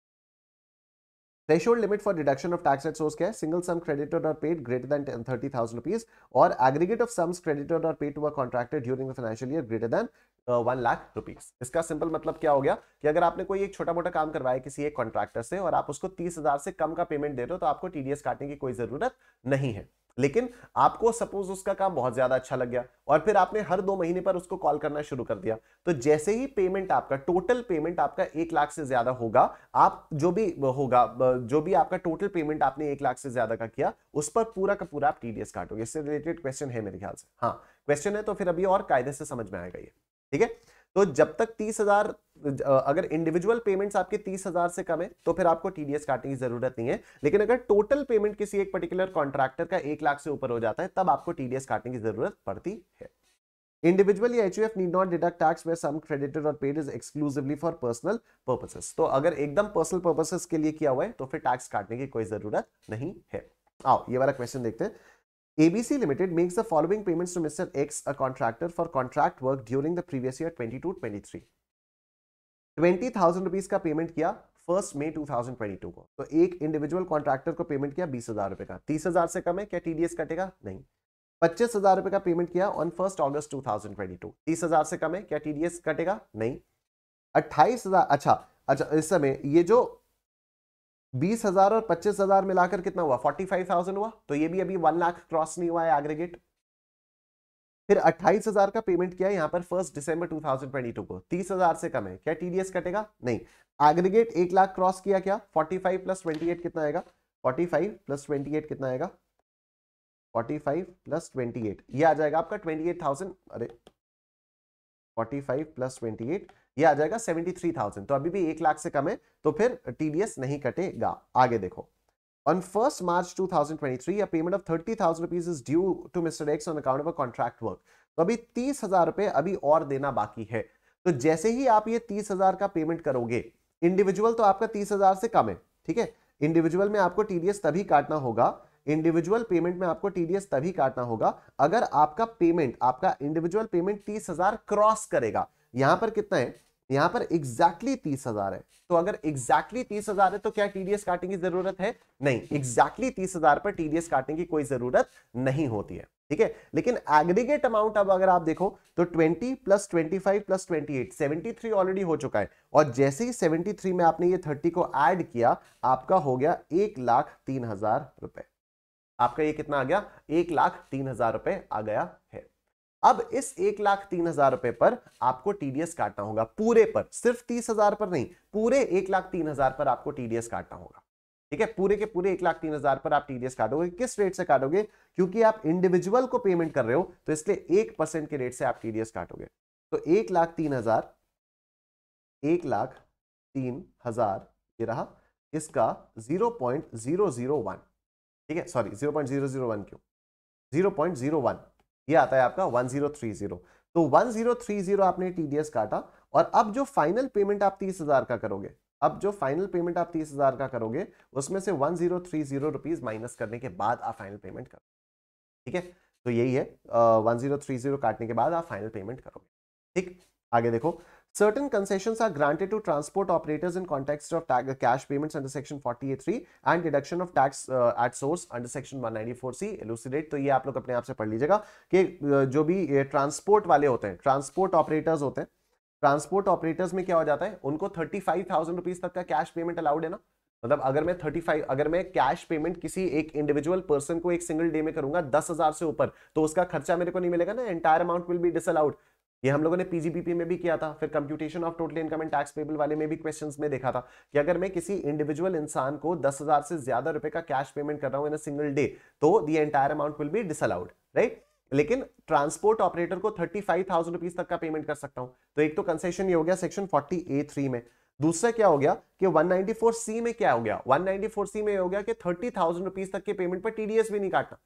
threshold limit for deduction of tax at source क्या है सिंगल सम क्रेडिटेड और paid greater than thirty thousand rupees और एग्रीगेट ऑफ सम्स क्रेडिटेड और paid to a contractor during the financial year greater than one lakh rupees इसका simple मतलब क्या हो गया कि अगर आपने कोई एक छोटा मोटा काम करवाया किसी एक कॉन्ट्रैक्टर से और आप उसको तीस हजार से कम का पेमेंट दे रहे हो तो आपको टीडीएस काटने की कोई जरूरत नहीं है लेकिन आपको सपोज उसका काम बहुत ज्यादा अच्छा लग गया और फिर आपने हर दो महीने पर उसको कॉल करना शुरू कर दिया तो जैसे ही पेमेंट आपका टोटल पेमेंट आपका एक लाख से ज्यादा होगा आप जो भी होगा जो भी आपका टोटल पेमेंट आपने एक लाख से ज्यादा का किया उस पर पूरा का पूरा आप टीडीएस काटोगे इससे रिलेटेड क्वेश्चन है मेरे ख्याल से हाँ क्वेश्चन है तो फिर अभी और कायदे से समझ में आएगा ये ठीक है तो जब तक तीस हजार अगर इंडिविजुअल पेमेंट्स आपके तीस हजार से कम है तो फिर आपको टीडीएस काटने की जरूरत नहीं है लेकिन अगर टोटल पेमेंट किसी एक पर्टिकुलर कॉन्ट्रैक्टर का एक लाख से ऊपर हो जाता है तब आपको टीडीएस काटने की जरूरत पड़ती है individual H need not deduct tax where sum credited और paid is exclusively for personal purposes तो अगर एकदम पर्सनल पर्पसेस के लिए किया हुआ है तो फिर टैक्स काटने की कोई जरूरत नहीं है आओ ये वाला क्वेश्चन देखते हैं ABC Limited makes the following payments to Mr. X, a contractor, for contract work during the previous year 22-23. 20,000 rupees का पेमेंट किया फर्स्ट मई 2022 को तो एक इंडिविजुअल कॉन्ट्रैक्टर को पेमेंट किया बीस हजार रुपए का तीस हजार से कम है क्या टीडीएस कटेगा नहीं पच्चीस हजार रुपए का पेमेंट किया ऑन फर्स्ट अगस्त 2022 तीस हजार से कम है क्या टीडीएस कटेगा नहीं अट्ठाईस हजार अच्छा अच्छा इस समय ये जो बीस हजार और पच्चीस हजार मिलाकर कितना हुआ फोर्टी फाइव थाउजेंड हुआ तो ये भी अभी वन लाख क्रॉस नहीं हुआ है एग्रीगेट फिर अट्ठाईस हजार का पेमेंट किया यहां पर first December two thousand twenty two को तीस हजार से कम है क्या टीडीएस कटेगा नहीं एग्रीगेट एक लाख क्रॉस किया क्या forty five plus twenty eight कितना आएगा forty five plus twenty eight कितना आएगा forty five plus twenty eight ये आ जाएगा आपका ट्वेंटी एट थाउजेंड अरे forty five plus twenty eight ये आ जाएगा सेवेंटी थ्री थाउजेंड तो अभी भी एक लाख से कम है तो फिर टीडीएस नहीं कटेगा आगे देखो On 1st March 2023, a payment of 30,000 thousand rupees is due to mister X on account of contract work तो अभी तीस हजार रुपए अभी और देना बाकी है तो जैसे ही आप ये तीस हजार का पेमेंट करोगे इंडिविजुअल तो आपका तीस हजार से कम है ठीक है इंडिविजुअल में आपको टीडीएस तभी काटना होगा इंडिविजुअल पेमेंट में आपको टीडीएस तभी काटना होगा अगर आपका पेमेंट आपका इंडिविजुअल पेमेंट तीस हजार क्रॉस करेगा यहां पर कितना है यहां पर एग्जैक्टली तीस हजार है तो अगर एग्जैक्टली तीस हजार है तो क्या टीडीएस काटने की जरूरत है नहीं एग्जैक्टली तीस हजार पर टीडीएस काटने की कोई जरूरत नहीं होती है ठीक है लेकिन एग्रीगेट अमाउंट अब अगर आप देखो तो twenty plus twenty five plus twenty eight seventy three already हो चुका है और जैसे ही सेवेंटी थ्री में आपने ये थर्टी को एड किया आपका हो गया एक लाख तीन हजार रुपए आपका ये कितना आ गया एक लाख तीन हजार रुपए आ गया है अब इस एक लाख तीन हजार रुपए पर आपको टीडीएस काटना होगा पूरे पर सिर्फ तीस हजार पर नहीं पूरे एक लाख तीन हजार पर आपको टीडीएस काटना होगा ठीक है पूरे के पूरे एक लाख तीन हजार पर आप टीडीएस काटोगे किस रेट से काटोगे क्योंकि आप इंडिविजुअल को पेमेंट कर रहे हो तो इसलिए एक परसेंट के रेट से आप टीडीएस काटोगे तो एक लाख तीन हजार एक लाख तीन हजार ये रहा इसका zero point zero zero one ठीक है sorry zero point zero zero one क्यों जीरो पॉइंट जीरो वन ये आता है आपका 1030 तो 1030 आपने टीडीएस काटा और अब जो फाइनल पेमेंट आप तीस हजार का करोगे अब जो फाइनल पेमेंट आप तीस हजार का करोगे उसमें से one zero three zero rupees minus करने के बाद आप फाइनल पेमेंट करोगे ठीक है तो यही है वन जीरो थ्री जीरो काटने के बाद आप फाइनल पेमेंट करोगे ठीक आगे देखो Certain concessions are granted to transport operators in context of tag cash payments under Section 48.3 and deduction of tax uh, at source under Section 194C. Elucidate. to ye aap log apne aap se pad lijiyega ki जो भी transport वाले होते हैं transport operators होते हैं transport operators में क्या हो जाता है उनको थर्टी फाइव थाउजेंड रुपीज तक का कैश पेमेंट अलाउड है ना मतलब अगर मैं 35 अगर मैं कैश पेमेंट किसी एक इंडिविजुअल पर्सन को एक सिंगल डे में करूंगा दस हजार से ऊपर तो उसका खर्चा मेरे को नहीं मिलेगा ना entire amount will be disallowed ये हम लोगों ने पीजीपीपी में भी किया था फिर computation of total income and tax payable वाले में भी क्वेश्चन में देखा था कि अगर मैं किसी इंडिविजुअल इंसान को दस हजार से ज्यादा रुपए का कैश पेमेंट कर रहा हूं इन सिंगल डे तो the entire amount will be disallowed right लेकिन ट्रांसपोर्ट ऑपरेटर को थर्टी फाइव थाउजेंड रुपीज तक का पेमेंट कर सकता हूं तो एक तो कंसेशन ये हो गया सेक्शन फोर्टी ए थ्री में दूसरा क्या हो गया कि 194C सी में क्या हो गया 194C सी में हो गया कि थर्टी थाउजेंड रुपीज तक के पेमेंट पर टीडीएस भी नहीं काटना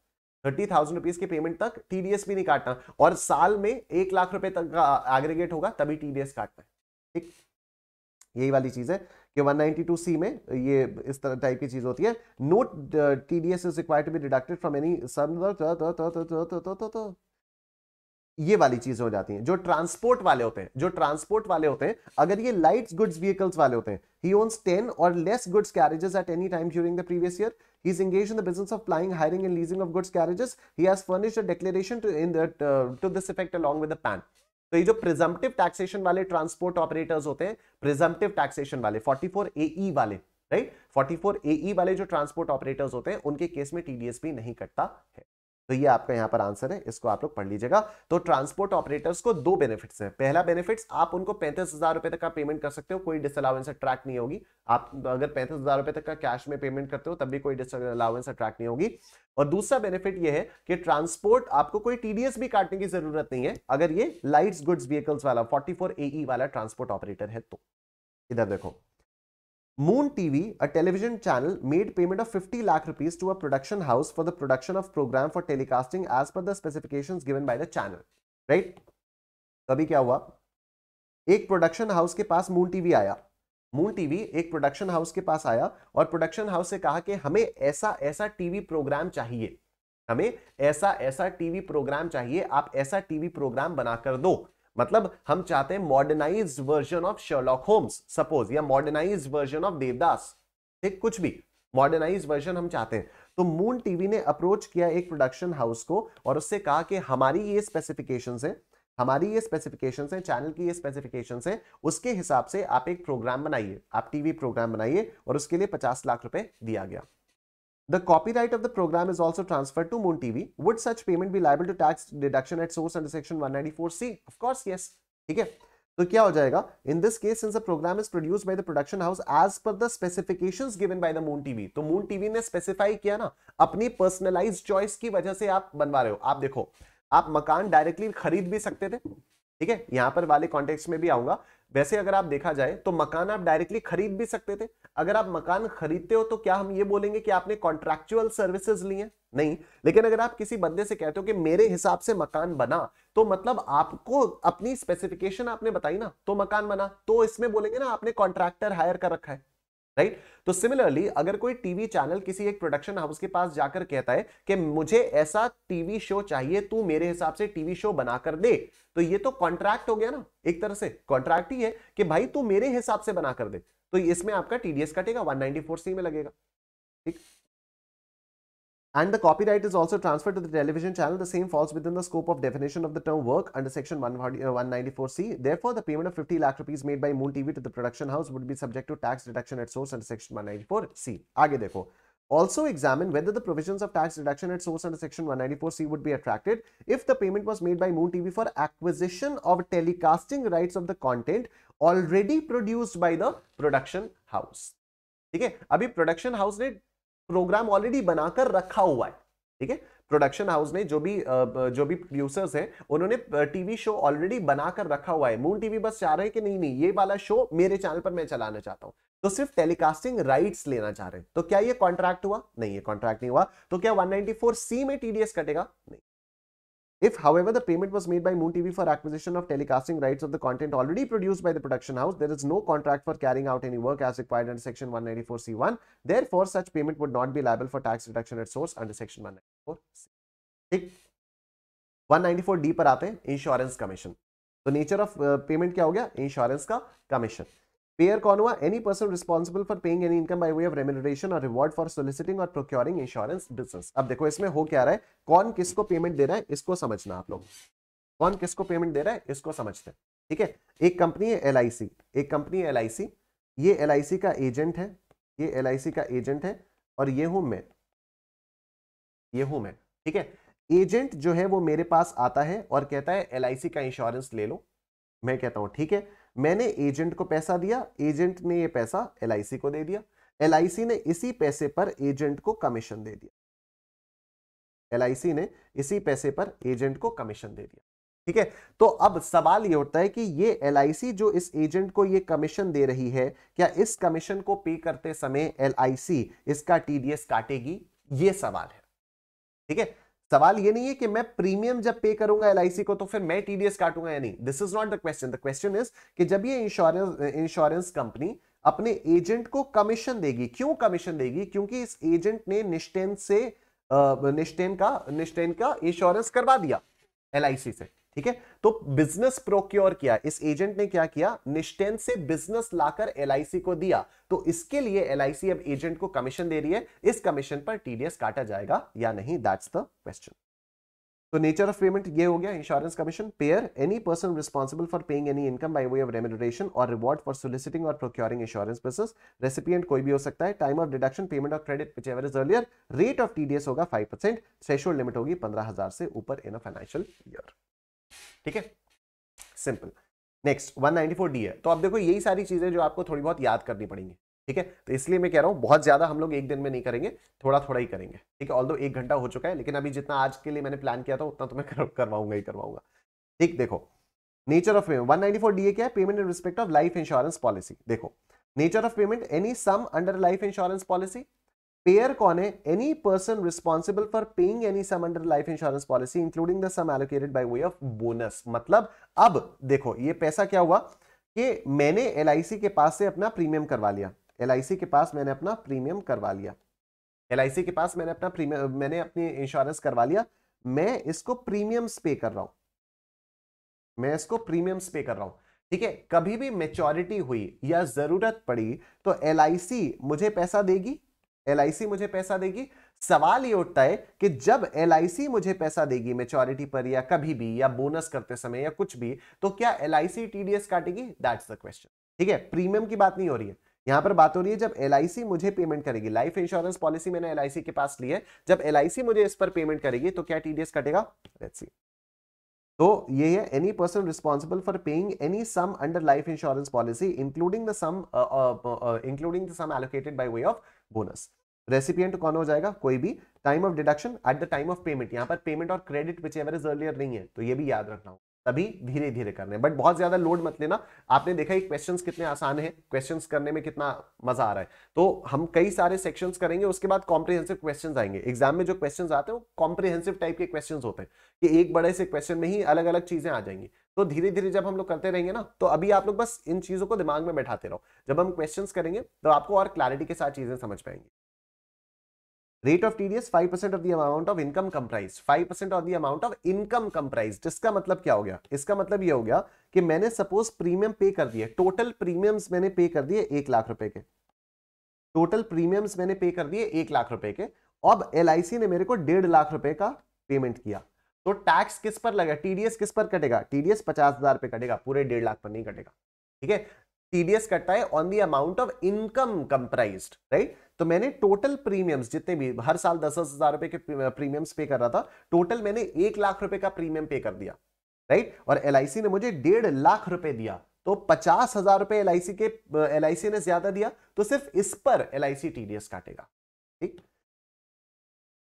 थर्टी थाउजेंड रुपीज के पेमेंट तक टीडीएस भी नहीं काटना और साल में एक लाख रुपए तक का एग्रीगेट होगा तभी टीडीएस काटना है ठीक यही वाली चीज है कि 192C में ये इस तरह टाइप की चीज होती है note TDS is required to be deducted from any sum ये वाली चीजें हो जाती हैं जो ट्रांसपोर्ट वाले होते हैं जो ट्रांसपोर्ट वाले होते हैं अगर ये लाइट गुड्स व्हीकल्स वाले होते हैं ही ओन्स टेन और less goods carriages at any time during the previous year He is engaged in the business of plying, hiring, and leasing of goods carriages. He has furnished a declaration to, in the, uh, to this effect along with the PAN. तो ये जो presumptive taxation वाले transport operators होते हैं presumptive taxation वाले 44 एई वाले right 44 एई वाले जो ट्रांसपोर्ट ऑपरेटर्स होते हैं उनके केस में टीडीएस भी नहीं कटता है तो ये आपका यहाँ पर आंसर है इसको आप लोग पढ़ लीजिएगा तो ट्रांसपोर्ट ऑपरेटर्स को दो बेनिफिट्स हैं पहला बेनिफिट्स आप उनको पैंतीस हजार रुपए तक का पेमेंट कर सकते हो कोई डिसअलाउेंस अट्रैक्ट नहीं होगी आप अगर पैंतीस हजार रुपए तक का कैश में पेमेंट करते हो तब भी कोई अलाउेंस अट्रैक्ट नहीं होगी और दूसरा बेनिफिट ये है कि ट्रांसपोर्ट आपको कोई टीडीएस भी काटने की जरूरत नहीं है अगर ये लाइट्स गुड्स व्हीकल्स वाला फोर्टी फोर एई वाला ट्रांसपोर्ट ऑपरेटर है तो इधर देखो Moon TV, a television channel, made payment of 50 lakh rupees to a production house for the production of program for telecasting as per the specifications given by the channel. Right? अभी क्या हुआ एक production house के पास Moon TV आया Moon TV एक production house के पास आया और प्रोडक्शन हाउस से कहा कि हमें ऐसा ऐसा टीवी प्रोग्राम चाहिए हमें ऐसा ऐसा टीवी प्रोग्राम चाहिए आप ऐसा टीवी प्रोग्राम बनाकर दो मतलब हम चाहते हैं modernise version of Sherlock Holmes suppose या मॉडर्नाइज वर्जन ऑफ देवदास ठीक कुछ भी मॉडर्नाइज वर्जन हम चाहते हैं तो मून टीवी ने अप्रोच किया एक प्रोडक्शन हाउस को और उससे कहा कि हमारी ये स्पेसिफिकेशंस है हमारी ये स्पेसिफिकेशंस हैं चैनल की ये स्पेसिफिकेशंस हैं उसके हिसाब से आप एक प्रोग्राम बनाइए आप टीवी प्रोग्राम बनाइए और उसके लिए पचास लाख रुपए दिया गया The copyright of the program is also transferred to Moon TV. Would such payment be liable to tax deduction at source under section 194C? Of course, yes. ठीक है तो क्या हो जाएगा In this case, since the program is produced by the production house as per the specifications given by the Moon TV, तो Moon TV ने specify किया ना अपनी personalized choice की वजह से आप बनवा रहे हो आप देखो आप मकान directly खरीद भी सकते थे ठीक है यहाँ पर वाले context में भी आऊँगा. वैसे अगर आप देखा जाए तो मकान आप डायरेक्टली खरीद भी सकते थे अगर आप मकान खरीदते हो तो क्या हम ये बोलेंगे कि आपने कॉन्ट्रेक्चुअल सर्विसेज ली हैं नहीं लेकिन अगर आप किसी बंदे से कहते हो कि मेरे हिसाब से मकान बना तो मतलब आपको अपनी स्पेसिफिकेशन आपने बताई ना तो मकान बना तो इसमें बोलेंगे ना आपने कॉन्ट्रैक्टर हायर कर रखा है राइट तो सिमिलरली अगर कोई टीवी चैनल किसी एक प्रोडक्शन हाउस के पास जाकर कहता है कि मुझे ऐसा टीवी शो चाहिए तू मेरे हिसाब से टीवी शो बनाकर दे तो ये तो कॉन्ट्रैक्ट हो गया ना एक तरह से कॉन्ट्रैक्ट ही है कि भाई तू मेरे हिसाब से बनाकर दे तो इसमें आपका टीडीएस कटेगा 194 सी में लगेगा ठीक and the copyright is also transferred to the television channel, the same falls within the scope of definition of the term work under section 194C. Uh, Therefore, the payment of 50 lakh rupees made by Moon TV to the production house would be subject to tax deduction at source under section 194C. Aage dekho. Also examine whether the provisions of tax deduction at source under section 194C would be attracted if the payment was made by Moon TV for acquisition of telecasting rights of the content already produced by the production house. ठीक है अभी house house ने programme already बनाकर रखा हुआ है ठीक है प्रोडक्शन हाउस ने जो भी जो भी प्रोड्यूसर्स हैं उन्होंने टीवी शो ऑलरेडी बनाकर रखा हुआ है मून टीवी बस चाह रहे हैं कि नहीं नहीं ये वाला शो मेरे चैनल पर मैं चलाना चाहता हूं तो सिर्फ टेलीकास्टिंग राइट्स लेना चाह रहे हैं तो क्या ये कॉन्ट्रैक्ट हुआ नहीं ये कॉन्ट्रैक्ट नहीं हुआ तो क्या 194 सी में टीडीएस कटेगा नहीं If, however, the payment was made by Moon TV for acquisition of telecasting rights of the content already produced by the production house, there is no contract for carrying out any work as required under Section 194C1. Therefore, such payment would not be liable for tax deduction at source under Section 194C. 194 D पर आते हैं insurance commission तो nature of payment क्या हो गया insurance का commission payer कौन हुआ any person responsible for paying any income by way of remuneration और रिवॉर्ड फॉर सोलिसिटिंग और प्रोक्योरिंग इंश्योरेंस बिजनेस अब देखो इसमें हो क्या रहा है कौन किसको पेमेंट दे रहा है इसको समझना आप लोग कौन किसको पेमेंट दे रहा है इसको समझते हैं ठीक है एक कंपनी है एल एक कंपनी है एल ये एल का एजेंट है ये एल का एजेंट है और ये हूं मैं ये हूं मैं ठीक है एजेंट जो है वो मेरे पास आता है और कहता है एल का इंश्योरेंस ले लो मैं कहता हूं ठीक है मैंने एजेंट को पैसा दिया एजेंट ने ये पैसा एल को दे दिया एल ने इसी पैसे पर एजेंट को कमीशन दे दिया एल ने इसी पैसे पर एजेंट को कमीशन दे दिया ठीक है तो अब सवाल ये होता है कि ये एल जो इस एजेंट को ये कमीशन दे रही है क्या इस कमीशन को पे करते समय एल इसका टी काटेगी ये सवाल है ठीक है सवाल ये नहीं है कि मैं प्रीमियम जब पे करूंगा एल को तो फिर मैं टीडीएस काटूंगा या नहीं this is not the question the question is कि जब ये इंश्योरेंस इंश्योरेंस कंपनी अपने एजेंट को कमीशन देगी क्यों कमीशन देगी क्योंकि इस एजेंट ने निश्टेन से निश्टेन का निष्ठेन का इंश्योरेंस करवा दिया एल से ठीक है तो बिजनेस प्रोक्योर किया इस एजेंट ने क्या किया निश्चय से बिजनेस लाकर एलआईसी को दिया तो इसके लिए एलआईसी अब एजेंट को कमीशन दे रही है इस कमीशन पर टीडीएस काटा जाएगा या नहीं दैट्स द क्वेश्चन तो नेचर ऑफ पेमेंट ये हो गया insurance commission payer any person responsible for paying any income by way of remuneration और रिवॉर्ड फॉर सोलिसिटिंग और प्रोक्योरिंग इंश्योरेंस बिजनेस रेसिपिएंट कोई भी हो सकता है time of deduction payment of credit whichever is earlier rate of TDS होगा five percent limit होगी पंद्रह हजार से ऊपर इन अ फाइनेंशियल ईयर ठीक है सिंपल नेक्स्ट 194 डी है तो आप देखो यही सारी चीजें जो आपको थोड़ी बहुत याद करनी पड़ेंगी ठीक है तो इसलिए मैं कह रहा हूं बहुत ज्यादा हम लोग एक दिन में नहीं करेंगे थोड़ा थोड़ा ही करेंगे ठीक है ऑल एक घंटा हो चुका है लेकिन अभी जितना आज के लिए मैंने प्लान किया था उतना तो मैं करवाऊंगा ही करवाऊंगा ठीक देखो nature of payment one D A क्या है payment in respect of life insurance policy देखो nature of payment any sum under life insurance policy payer कौन है any person responsible for paying any sum under life insurance policy including the sum allocated by way of bonus मतलब अब देखो ये पैसा क्या हुआ कि मैंने एल के पास से अपना प्रीमियम करवा लिया एल के पास मैंने अपना प्रीमियम करवा लिया एल के पास मैंने अपना प्रीमियम मैंने अपनी इंश्योरेंस करवा लिया मैं इसको प्रीमियम्स पे कर रहा हूं मैं इसको प्रीमियम्स पे कर रहा हूं ठीक है कभी भी मेच्योरिटी हुई या जरूरत पड़ी तो एल मुझे पैसा देगी एल मुझे पैसा देगी सवाल ये उठता है कि जब एल मुझे पैसा देगी मेच्योरिटी पर या कभी भी या बोनस करते समय या कुछ भी तो क्या एल आई सी टीडीएस काटेगी दैट्स द क्वेश्चन ठीक है प्रीमियम की बात नहीं हो रही है यहां पर बात हो रही है जब एल मुझे पेमेंट करेगी लाइफ इंश्योरेंस पॉलिसी मैंने एल के पास ली है जब एल मुझे इस पर पेमेंट करेगी तो क्या टीडीएस कटेगा लेट्स सी तो ये है any person responsible for paying any sum under life insurance policy including the sum including the sum allocated by way of bonus recipient कौन हो जाएगा कोई भी time of deduction at the time of payment यहाँ पर payment और credit whichever is earlier नहीं है तो ये भी याद रखना तभी धीरे धीरे करने बट बहुत ज्यादा लोड मत लेना आपने देखा क्वेश्चंस कितने आसान है क्वेश्चंस करने में कितना मजा आ रहा है तो हम कई सारे सेक्शंस करेंगे उसके बाद कॉम्प्रिहेंसिव क्वेश्चंस आएंगे एग्जाम में जो क्वेश्चंस आते हैं वो कॉम्प्रिहेंसिव टाइप के क्वेश्चंस होते हैं कि एक बड़े से क्वेश्चन में ही अलग अलग चीजें आ जाएंगी तो धीरे धीरे जब हम लोग करते रहेंगे ना तो अभी आप लोग बस इन चीजों को दिमाग में बैठाते रहो जब हम क्वेश्चन करेंगे तो आपको और क्लैरिटी के साथ चीजें समझ पाएंगे rate of TDS percent of the amount of income comprise five percent of the amount of income comprise इसका मतलब क्या हो गया इसका मतलब ये हो गया कि मैंने सपोज प्रीमियम पे कर दिया टोटल प्रीमियम्स मैंने पे कर दिए एक लाख रुपए के टोटल प्रीमियम्स मैंने पे कर दिए एक लाख रुपए के अब एल ने मेरे को डेढ़ लाख रुपए का पेमेंट किया तो टैक्स किस पर लगा टीडीएस किस पर कटेगा टीडीएस पचास हजार पे कटेगा पूरे डेढ़ लाख पर नहीं कटेगा ठीक है टीडीएस कटता है on the amount of income comprise right तो मैंने टोटल प्रीमियम्स जितने भी हर साल दस दस हजार रुपए के प्रीमियम्स पे कर रहा था टोटल मैंने एक लाख रुपए का प्रीमियम पे कर दिया राइट और एल ने मुझे डेढ़ लाख रुपए दिया तो पचास हजार रुपए एल के एल ने ज्यादा दिया तो सिर्फ इस पर एल आई टीडीएस काटेगा ठीक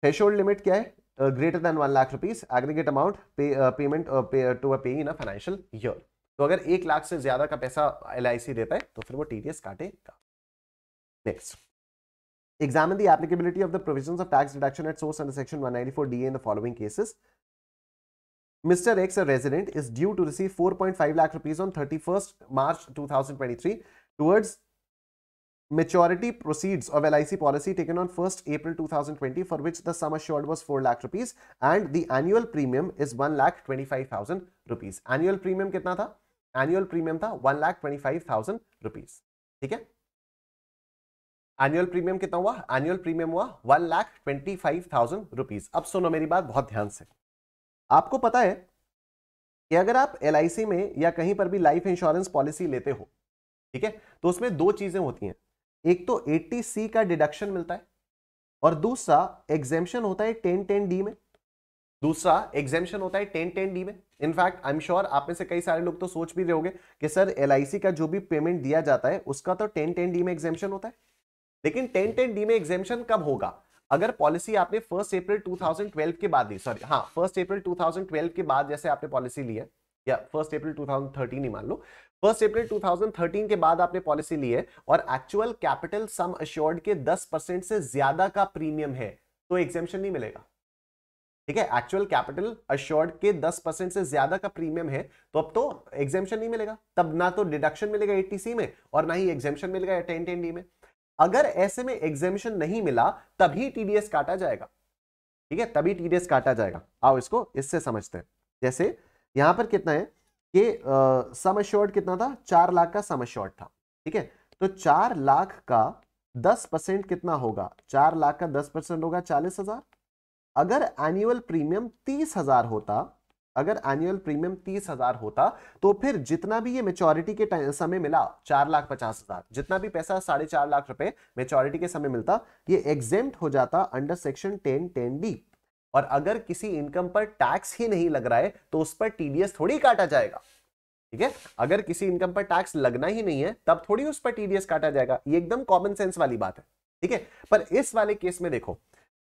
थ्रेशोल्ड लिमिट क्या है greater than one lakh rupees aggregate amount payment to a pay in a financial year तो अगर एक लाख से ज्यादा का पैसा एल देता है तो फिर वो टीडीएस काटेगा next examine the applicability of the provisions of tax deduction at source under section 194da in the following cases mr x a resident is due to receive 4.5 lakh rupees on 31st march 2023 towards maturity proceeds of lic policy taken on 1st april 2020 for which the sum assured was 4 lakh rupees and the annual premium is 1 lakh 25000 rupees annual premium kitna tha annual premium था one lakh twenty five thousand rupees ठीक है annual premium कितना हुआ annual premium हुआ one lakh twenty five thousand rupees अब सुनो मेरी बात बहुत ध्यान से आपको पता है कि अगर आप एल में या कहीं पर भी लाइफ इंश्योरेंस पॉलिसी लेते हो ठीक है तो उसमें दो चीजें होती हैं एक तो एट्टी सी का डिडक्शन मिलता है और दूसरा एग्जेम्पन होता है टेन टेन डी में दूसरा एग्जेम्पन होता है टेन टेन डी में इनफैक्ट आई एम श्योर आप में से कई सारे लोग तो सोच भी रहे होंगे कि सर एल का जो भी पेमेंट दिया जाता है उसका तो टेन टेन डी में एग्जेम्पन होता है लेकिन टेन टेन डी में एग्जेम्पन कब होगा अगर पॉलिसी आपने फर्स्ट अप्रैल 2012 के बाद दी सॉरी हाँ फर्स्ट अप्रैल 2012 के बाद जैसे आपने पॉलिसी ली है या फर्स्ट अप्रैल 2013 ही मान लो फर्स्ट अप्रैल 2013 के बाद आपने पॉलिसी ली है और एक्चुअल कैपिटल सम अश्योर्ड के 10 परसेंट से ज्यादा का प्रीमियम है तो एग्जेम्पन नहीं मिलेगा ठीक है एक्चुअल कैपिटल अश्योर्ड के 10 परसेंट से ज्यादा का प्रीमियम है तो अब तो एग्जेम्पन नहीं मिलेगा तब ना तो डिडक्शन मिलेगा ए में और ना ही एग्जेम्पन मिलेगा टेन टेन डी में अगर ऐसे में एग्जेम्पन नहीं मिला तभी टीडीएस काटा जाएगा ठीक है तभी टीडीएस काटा जाएगा आओ इसको इससे समझते हैं जैसे यहां पर कितना है कि सम अश्योर्ड कितना था चार लाख का सम अश्योर्ड था ठीक है तो चार लाख का दस परसेंट कितना होगा चार लाख का दस परसेंट होगा चालीस हजार अगर एनुअल प्रीमियम तीस हजार होता अगर एनुअल प्रीमियम तीस हजार होता तो फिर जितना भी ये मेच्योरिटी के समय मिला चार लाख पचास हजार जितना भी पैसा साढ़े चार लाख रुपए मेच्योरिटी के समय मिलता ये एग्जेम्प्ट हो जाता under section ten ten D और अगर किसी इनकम पर टैक्स ही नहीं लग रहा है तो उस पर टीडीएस थोड़ी काटा जाएगा ठीक है अगर किसी इनकम पर टैक्स लगना ही नहीं है तब थोड़ी उस पर टीडीएस काटा जाएगा ये एकदम कॉमन सेंस वाली बात है ठीक है पर इस वाले केस में देखो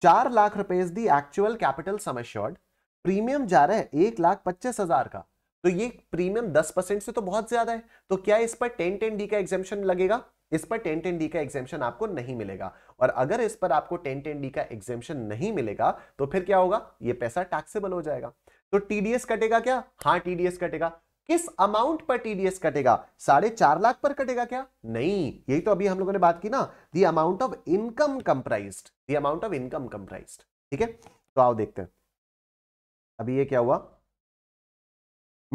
चार लाख रुपए is the actual capital sum assured premium जा रहा है एक लाख पच्चीस हजार का तो ये प्रीमियम दस परसेंट से तो बहुत ज्यादा है तो क्या इस पर टेन टेन डी का एग्जामेशन लगेगा इस पर टेन टेन डी का एग्जामेशन आपको नहीं मिलेगा और अगर इस पर आपको टेन टेन डी का एग्जामेशन नहीं मिलेगा तो फिर क्या होगा ये पैसा टैक्सेबल हो जाएगा तो टीडीएस कटेगा क्या हाँ टीडीएस कटेगा किस अमाउंट पर टीडीएस कटेगा साढ़े चार लाख पर कटेगा क्या नहीं यही तो अभी हम लोगों ने बात की ना the amount of income comprise the amount of income comprise ठीक है तो आओ देखते हैं अभी ये क्या हुआ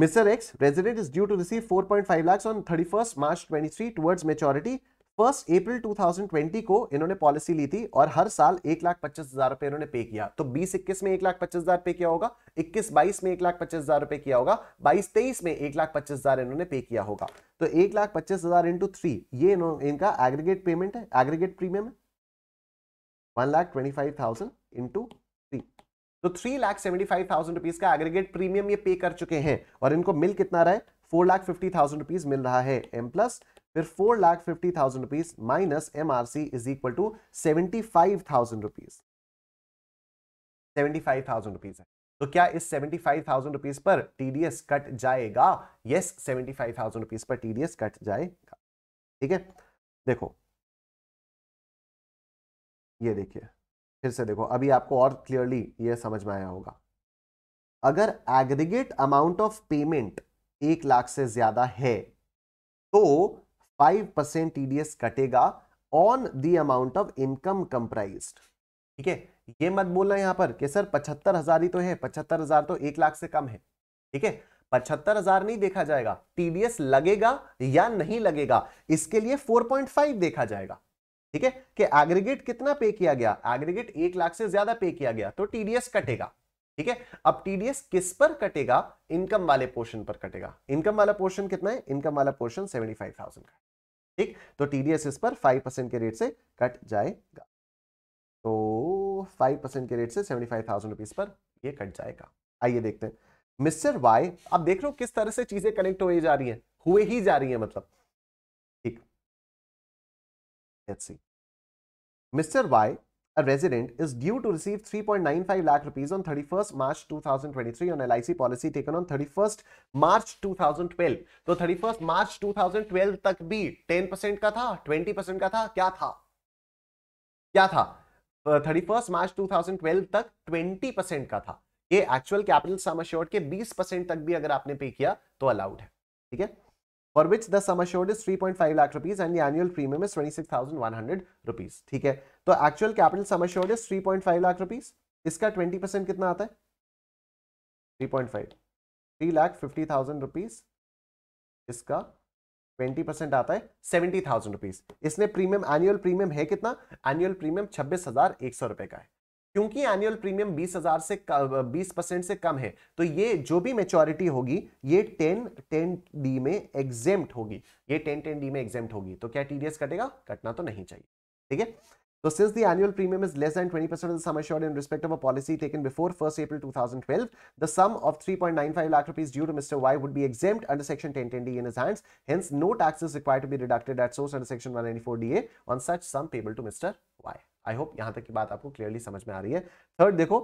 due to receive four point five receive 4.5 thirty first March twenty 23 towards maturity first April 2020 को इन्होंने पॉलिसी ली थी और हर साल एक लाख पच्चीस हजार रुपए इन्होंने पे किया तो बीस इक्कीस में एक लाख पच्चीस हजार पे किया होगा इक्कीस बाईस में एक लाख पच्चीस हजार रुपए किया होगा बाईस तेईस में एक लाख पच्चीस हजार इन्होंने पे किया होगा तो एक लाख पच्चीस हजार इंटू थ्री ये इनका एग्रीगेट पेमेंट है एग्रीगेट प्रीमियम है one lakh twenty five thousand into three तो three lakh seventy five thousand rupees का एग्रीगेट प्रीमियम ये पे कर चुके हैं और इनको मिल कितना रहा है four lakh fifty thousand rupees मिल रहा है एम प्लस फिर four lakh fifty thousand rupees minus M R C is equal to seventy five thousand rupees seventy five thousand rupees है तो क्या इस सेवेंटी फाइव थाउजेंड रुपीज पर टीडीएस कट जाएगा yes seventy five thousand rupees पर TDS cut जाएगा ठीक है देखो ये देखिए फिर से देखो अभी आपको और क्लियरली ये समझ में आया होगा अगर एग्रीगेट अमाउंट ऑफ पेमेंट एक लाख से ज्यादा है तो फाइव परसेंट टीडीएस कटेगा on the amount of income comprise ठीक है ये मत बोलना यहां पर कि सर पचहत्तर हजार ही तो है पचहत्तर हजार तो एक लाख से कम है ठीक है पचहत्तर हजार नहीं देखा जाएगा टीडीएस लगेगा या नहीं लगेगा इसके लिए 4.5 देखा जाएगा ठीक है कि एग्रीगेट कितना पे किया गया एग्रीगेट एक लाख से ज्यादा पे किया गया तो टीडीएस कटेगा ठीक है अब टीडीएस किस पर कटेगा इनकम वाले पोर्शन पर कटेगा इनकम वाला पोर्शन कितना है इनकम वाला पोर्शन सेवेंटी फाइव थाउजेंड का ठीक तो टीडीएस इस पर फाइव परसेंट के रेट से कट जाएगा तो फाइव परसेंट के रेट से सेवेंटी फाइव थाउजेंड रुपीज पर ये कट जाएगा आइए देखते हैं मिस्टर वाई आप देख रहे हो किस तरह से चीजें कनेक्ट हुई जा रही है हुए ही जा रही है मतलब ठीक mister Y a resident is due to receive 3.95 lakh rupees on 31st March 2023 on LIC policy taken on 31st March 2012 तो 31st March 2012 तक भी 10% का था 20% का था क्या था क्या था थर्टी फर्स्ट मार्च 2012 तक 20% का था ये एक्चुअल कैपिटल सम के 20% तक भी अगर आपने पे किया तो अलाउड है ठीक है for which the sum assured is five lakh rupees and annual premium is twenty six thousand one hundred rupees ठीक है तो actual capital sum assured is five lakh rupees इसका ट्वेंटी परसेंट कितना आता है three point five three lakh fifty thousand rupees इसका twenty percent आता है सेवेंटी थाउजेंड रुपीज इसने प्रीमियम एनुअल प्रीमियम है कितना एनुअल प्रीमियम छब्बीस हजार एक सौ रुपए का है क्योंकि एनुअल प्रीमियम 20,000 से 20 परसेंट से कम है तो ये जो भी मेच्योरिटी होगी ये 10 10 डी में एग्जेम होगी ये 10 10 डी में एग्जेम होगी तो क्या टीडीएस कटेगा कटना तो नहीं चाहिए ठीक है तो since the annual premium is less than 20 percent of the in respect of a policy taken before first April two thousand twelve the sum of three point nine five lakh rupees due to mister Y would be exempt under section ten ten D in hands hence no tax is require to be deducted at source under section one four D A on such sum payable to mister Y I hope यहां तक की बात आपको clearly समझ में आ रही है third देखो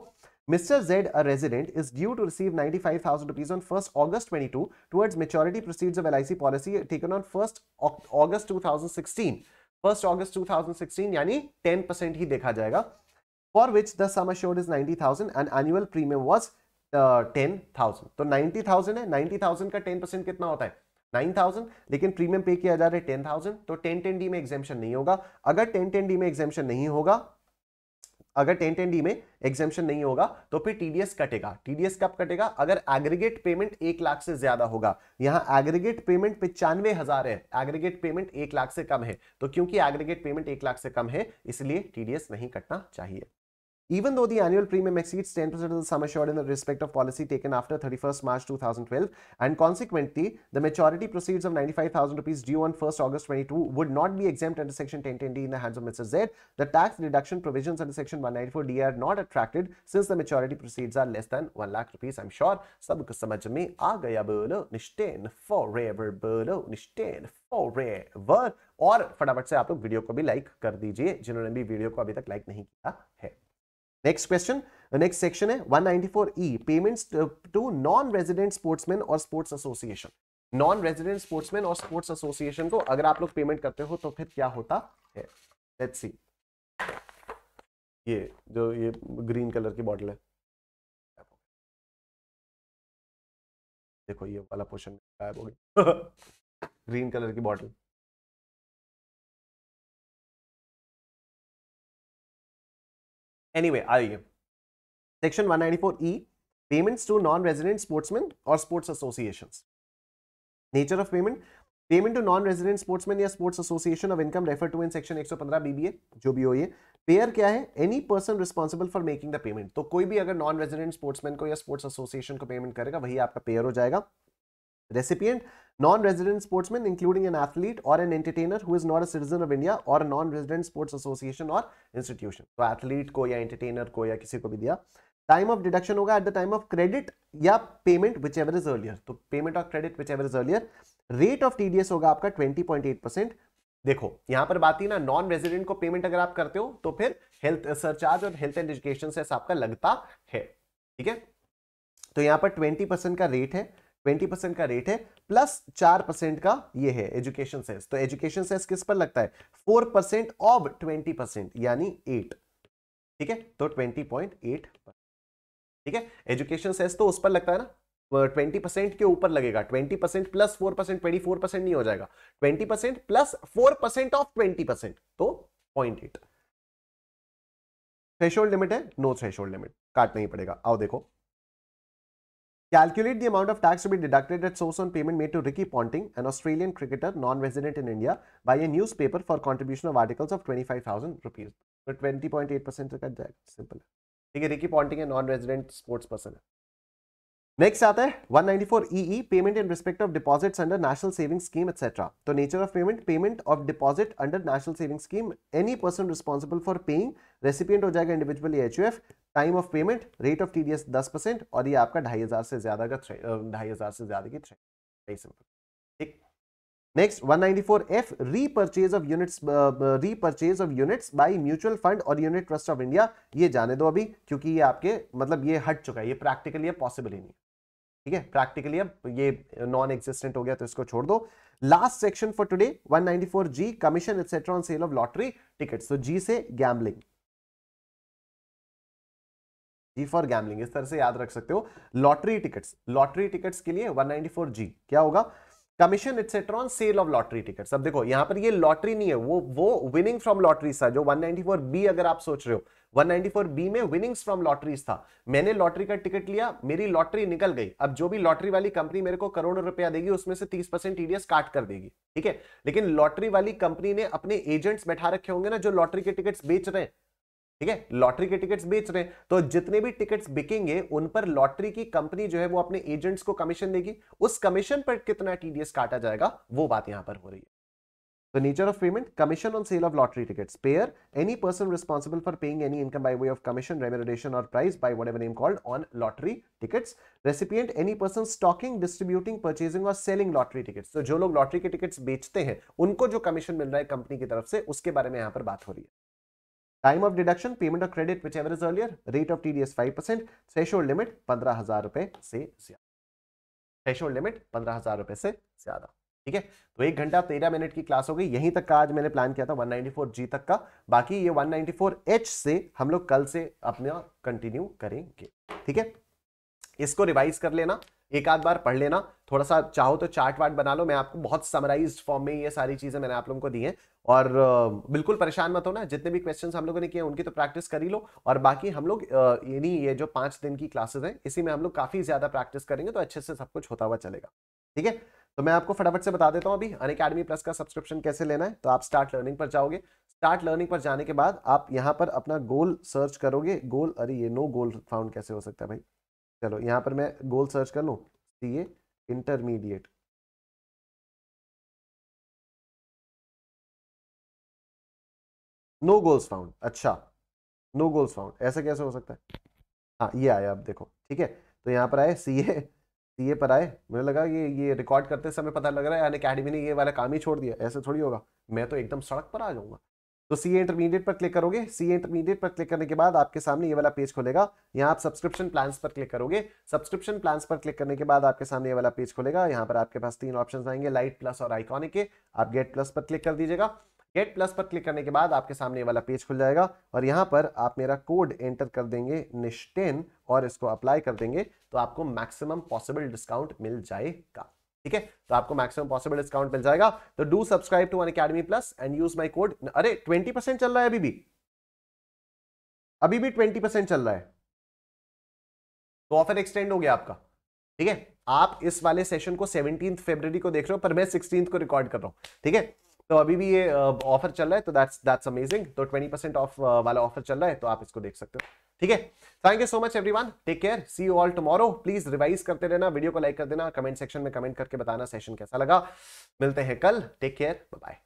mister Z a resident is due to receive five thousand rupees on first August 22 towards maturity proceeds of LIC policy taken on first August 2016 first August 2016 यानी 10% ही देखा जाएगा for which the sum assured is 90,000 and annual premium ten thousand तो ninety thousand है thousand का ten percent कितना होता है 9000 लेकिन प्रीमियम पे किया जा रहा है टेन थाउजेंड तो टेन टेन डी में एग्जेपन नहीं होगा अगर टेन टेन डी में एग्जेपन नहीं होगा अगर टेन टेन डी में एग्जेपन नहीं होगा तो फिर टीडीएस कटेगा टीडीएस कब कटेगा अगर एग्रीगेट पेमेंट एक लाख से ज्यादा होगा यहां एग्रीगेट पेमेंट पिचानवे हजार है एग्रीगेट पेमेंट एक लाख से कम है तो क्योंकि एग्रीगेट पेमेंट एक लाख से कम है इसलिए टीडीएस नहीं कटना चाहिए Even though the annual premium exceeds 10% of the sum assured in the respect of policy taken after 31st March 2012 and consequently the maturity proceeds of 95,000 rupees due on 1st August 22 would not be exempt under section 1010D in the hands of Mr. Z, the tax deduction provisions under section 194D are not attracted since the maturity proceeds are less than 1 lakh rupees. I'm sure sabko samajh mein aa gaya bolo nishtain forever bolo nishtain forever और फटाफट से आप लोग video को भी like कर दीजिए जिन्होंने भी वीडियो को अभी तक लाइक नहीं किया है नेक्स्ट क्वेश्चन नेक्स्ट सेक्शन है 194 E payments to non resident sportsman और sports association non resident sportsman और स्पोर्ट्स एसोसिएशन को अगर आप लोग पेमेंट करते हो तो फिर क्या होता है लेट्स सी ये जो ये ग्रीन कलर की बॉटल है देखो ये वाला पोर्शन गायब हो गया ग्रीन [laughs] कलर की बॉटल anyway आइए section 194 E payments to non resident sportsman और sports association nature of payment payment to non resident sportsman या sports association of income refer to in section 115 BBA जो भी हो ये पेयर क्या है any person responsible for making the payment तो कोई भी अगर नॉन रेजिडेंट स्पोर्ट्समैन को या स्पोर्ट्स एसोसिएशन को पेमेंट करेगा वही आपका पेयर हो जाएगा recipient Non-resident sportsmen, including an athlete or an entertainer who is not a citizen of India or a non-resident sports association or institution. तो athlete को या entertainer को या किसी को भी दिया. Time of deduction होगा at the time of credit या payment whichever is earlier. तो payment or credit whichever is earlier. Rate of TDS होगा आपका 20.8 percent. देखो यहाँ पर बात ही ना नॉन रेजिडेंट को पेमेंट अगर आप करते हो तो फिर हेल्थ सरचार्ज और हेल्थ एंड एजुकेशन से आपका लगता है ठीक है तो यहाँ पर ट्वेंटी परसेंट का रेट है ट्वेंटी परसेंट का रेट है प्लस चार परसेंट का ये है एजुकेशन सेस तो एजुकेशन सेस किस पर लगता है four percent of twenty percent यानी एट ठीक है तो ट्वेंटी पॉइंट एट ठीक है एजुकेशन सेस तो उस पर लगता है ना ट्वेंटी परसेंट के ऊपर लगेगा twenty percent plus four percent twenty four percent नहीं हो जाएगा twenty percent plus four percent of twenty percent तो पॉइंट एट थ्रेशोल्ड लिमिट है नो थ्रेशोल्ड लिमिट काटना ही पड़ेगा आओ देखो Calculate the amount of tax to be deducted at source on payment made to Ricky Ponting, an Australian cricketer non-resident in India, by a newspaper for contribution of articles of 25,000 rupees. So 20.8% is simple. Okay, Ricky Ponting is a non-resident sports person. Next, 194 EE, payment in respect of deposits under National Savings Scheme, etc. So, nature of payment, payment of deposit under National Savings Scheme, any person responsible for paying, recipient of individual AHUF, time of payment rate of TDS दस percent और ये आपका ढाई हजार से ज्यादा का ढाई हजार से ज्यादा की वेरी सिंपल ठीक next 194F repurchase of units repurchase of units by mutual fund और यूनिट ट्रस्ट ऑफ इंडिया ये जाने दो अभी क्योंकि ये आपके मतलब ये हट चुका है ये प्रैक्टिकली अब पॉसिबल ही नहीं ठीक है प्रैक्टिकली अब ये नॉन एग्जिस्टेंट हो गया तो इसको छोड़ दो last section for today 194 G commission etcetera on sale of lottery ticket तो जी से गैम्बलिंग जी फॉर गैमलिंग इस तरह से याद रख सकते हो लॉटरी टिकट्स लॉटरी टिकट्स के लिए 194 जी क्या होगा commission et cetera on sale of lottery ticket अब देखो यहां पर ये लॉटरी नहीं है वो वो विनिंग फ्रॉम लॉटरीज था जो 194 बी अगर आप सोच रहे हो 194 बी में विनिंग्स फ्रॉम लॉटरीज था मैंने लॉटरी का टिकट लिया मेरी लॉटरी निकल गई अब जो भी लॉटरी वाली कंपनी मेरे को करोड़ों रुपया देगी उसमें से 30 परसेंट टीडीएस e काट कर देगी ठीक है लेकिन लॉटरी वाली कंपनी ने अपने एजेंट्स बैठा रखे होंगे ना जो लॉटरी के टिकट्स बेच रहे हैं ठीक है लॉटरी के टिकट्स बेच रहे हैं तो जितने भी टिकट्स बिकेंगे उन पर लॉटरी की कंपनी जो है वो अपने एजेंट्स को कमीशन देगी उस कमीशन पर कितना टीडीएस काटा जाएगा वो बात यहां पर हो रही है तो nature of payment commission on sale of lottery ticket payer any person responsible for paying any income by way of commission remuneration और prize by what name called on lottery tickets recipient any person stocking distributing purchasing और selling lottery ticket तो जो लोग lottery के tickets बेचते हैं उनको जो कमीशन मिल रहा है कंपनी की तरफ से उसके बारे में यहां पर बात हो रही है time of deduction payment of credit whichever is earlier rate of TDS percent threshold limit पंद्रह हजार रुपए से ज्यादा थ्रेशोल्ड लिमिट पंद्रह हजार रुपए से ज्यादा ठीक है तो एक घंटा तेरह मिनट की क्लास हो गई यहीं तक का आज मैंने प्लान किया था 194 जी तक का बाकी ये 194 एच से हम लोग कल से अपना कंटिन्यू करेंगे ठीक है इसको रिवाइज कर लेना एक आध बार पढ़ लेना थोड़ा सा चाहो तो चार्ट वार्ट बना लो मैं आपको बहुत समराइज्ड फॉर्म में ये सारी चीजें मैंने आप लोगों को दी हैं और बिल्कुल परेशान मत होना जितने भी क्वेश्चन हम लोगों ने किए उनकी तो प्रैक्टिस कर ही लो और बाकी हम लोग यानी ये जो पाँच दिन की क्लासेज हैं इसी में हम लोग काफ़ी ज़्यादा प्रैक्टिस करेंगे तो अच्छे से सब कुछ होता हुआ चलेगा ठीक है तो मैं आपको फटाफट से बता देता हूँ अभी अन अकेडमी प्लस का सब्सक्रिप्शन कैसे लेना है तो आप स्टार्ट लर्निंग पर जाओगे स्टार्ट लर्निंग पर जाने के बाद आप यहाँ पर अपना गोल सर्च करोगे गोल अरे ये नो गोल फाउंड कैसे हो सकता है भाई चलो यहाँ पर मैं गोल सर्च कर लूँ see intermediate no goals found अच्छा नो गोल्स फाउंड ऐसा कैसे हो सकता है हाँ ये आया अब देखो ठीक है तो यहाँ पर आए सी ए सी ए पर आए मुझे लगा कि ये रिकॉर्ड करते समय पता लग रहा है यानी अकेडमी ने ये वाला काम ही छोड़ दिया ऐसे थोड़ी होगा मैं तो एकदम सड़क पर आ जाऊँगा तो सी ए इंटरमीडिएट पर क्लिक करोगे सी ए इंटरमीडिएट पर क्लिक करने के बाद आपके सामने ये वाला पेज खोलेगा यहाँ आप सब्सक्रिप्शन प्लान्स पर क्लिक करोगे सब्सक्रिप्शन प्लान्स पर क्लिक करने के बाद आपके सामने ये वाला पेज खोलेगा यहाँ पर आपके पास तीन ऑप्शन आएंगे लाइट प्लस और आइकॉनिक के आप गेट प्लस पर क्लिक कर दीजिएगा गेट प्लस पर क्लिक करने के बाद आपके सामने वाला पेज खुल जाएगा और यहाँ पर आप मेरा कोड एंटर कर देंगे निश्टेन और इसको अप्लाई कर देंगे तो आपको मैक्सिमम पॉसिबल डिस्काउंट मिल जाएगा ठीक है तो आपको मैक्सिमम पॉसिबल डिस्काउंट मिल जाएगा तो do subscribe to Unacademy plus and use my code अरे ट्वेंटी परसेंट चल रहा है अभी भी अभी भी ट्वेंटी परसेंट चल रहा है तो ऑफर एक्सटेंड हो गया आपका ठीक है आप इस वाले सेशन को सेवनटीन फेब्रवरी को देख रहे हो पर मैं सिक्सटीन को रिकॉर्ड कर रहा हूं ठीक है तो अभी भी ये ऑफर चल रहा है तो दैट्स दैट्स अमेजिंग तो 20% ऑफ वाला ऑफर चल रहा है तो आप इसको देख सकते हो ठीक है thank you so much everyone take care see you all tomorrow please revise करते रहना वीडियो को लाइक कर देना कमेंट सेक्शन में कमेंट करके बताना सेशन कैसा लगा मिलते हैं कल टेक केयर बाय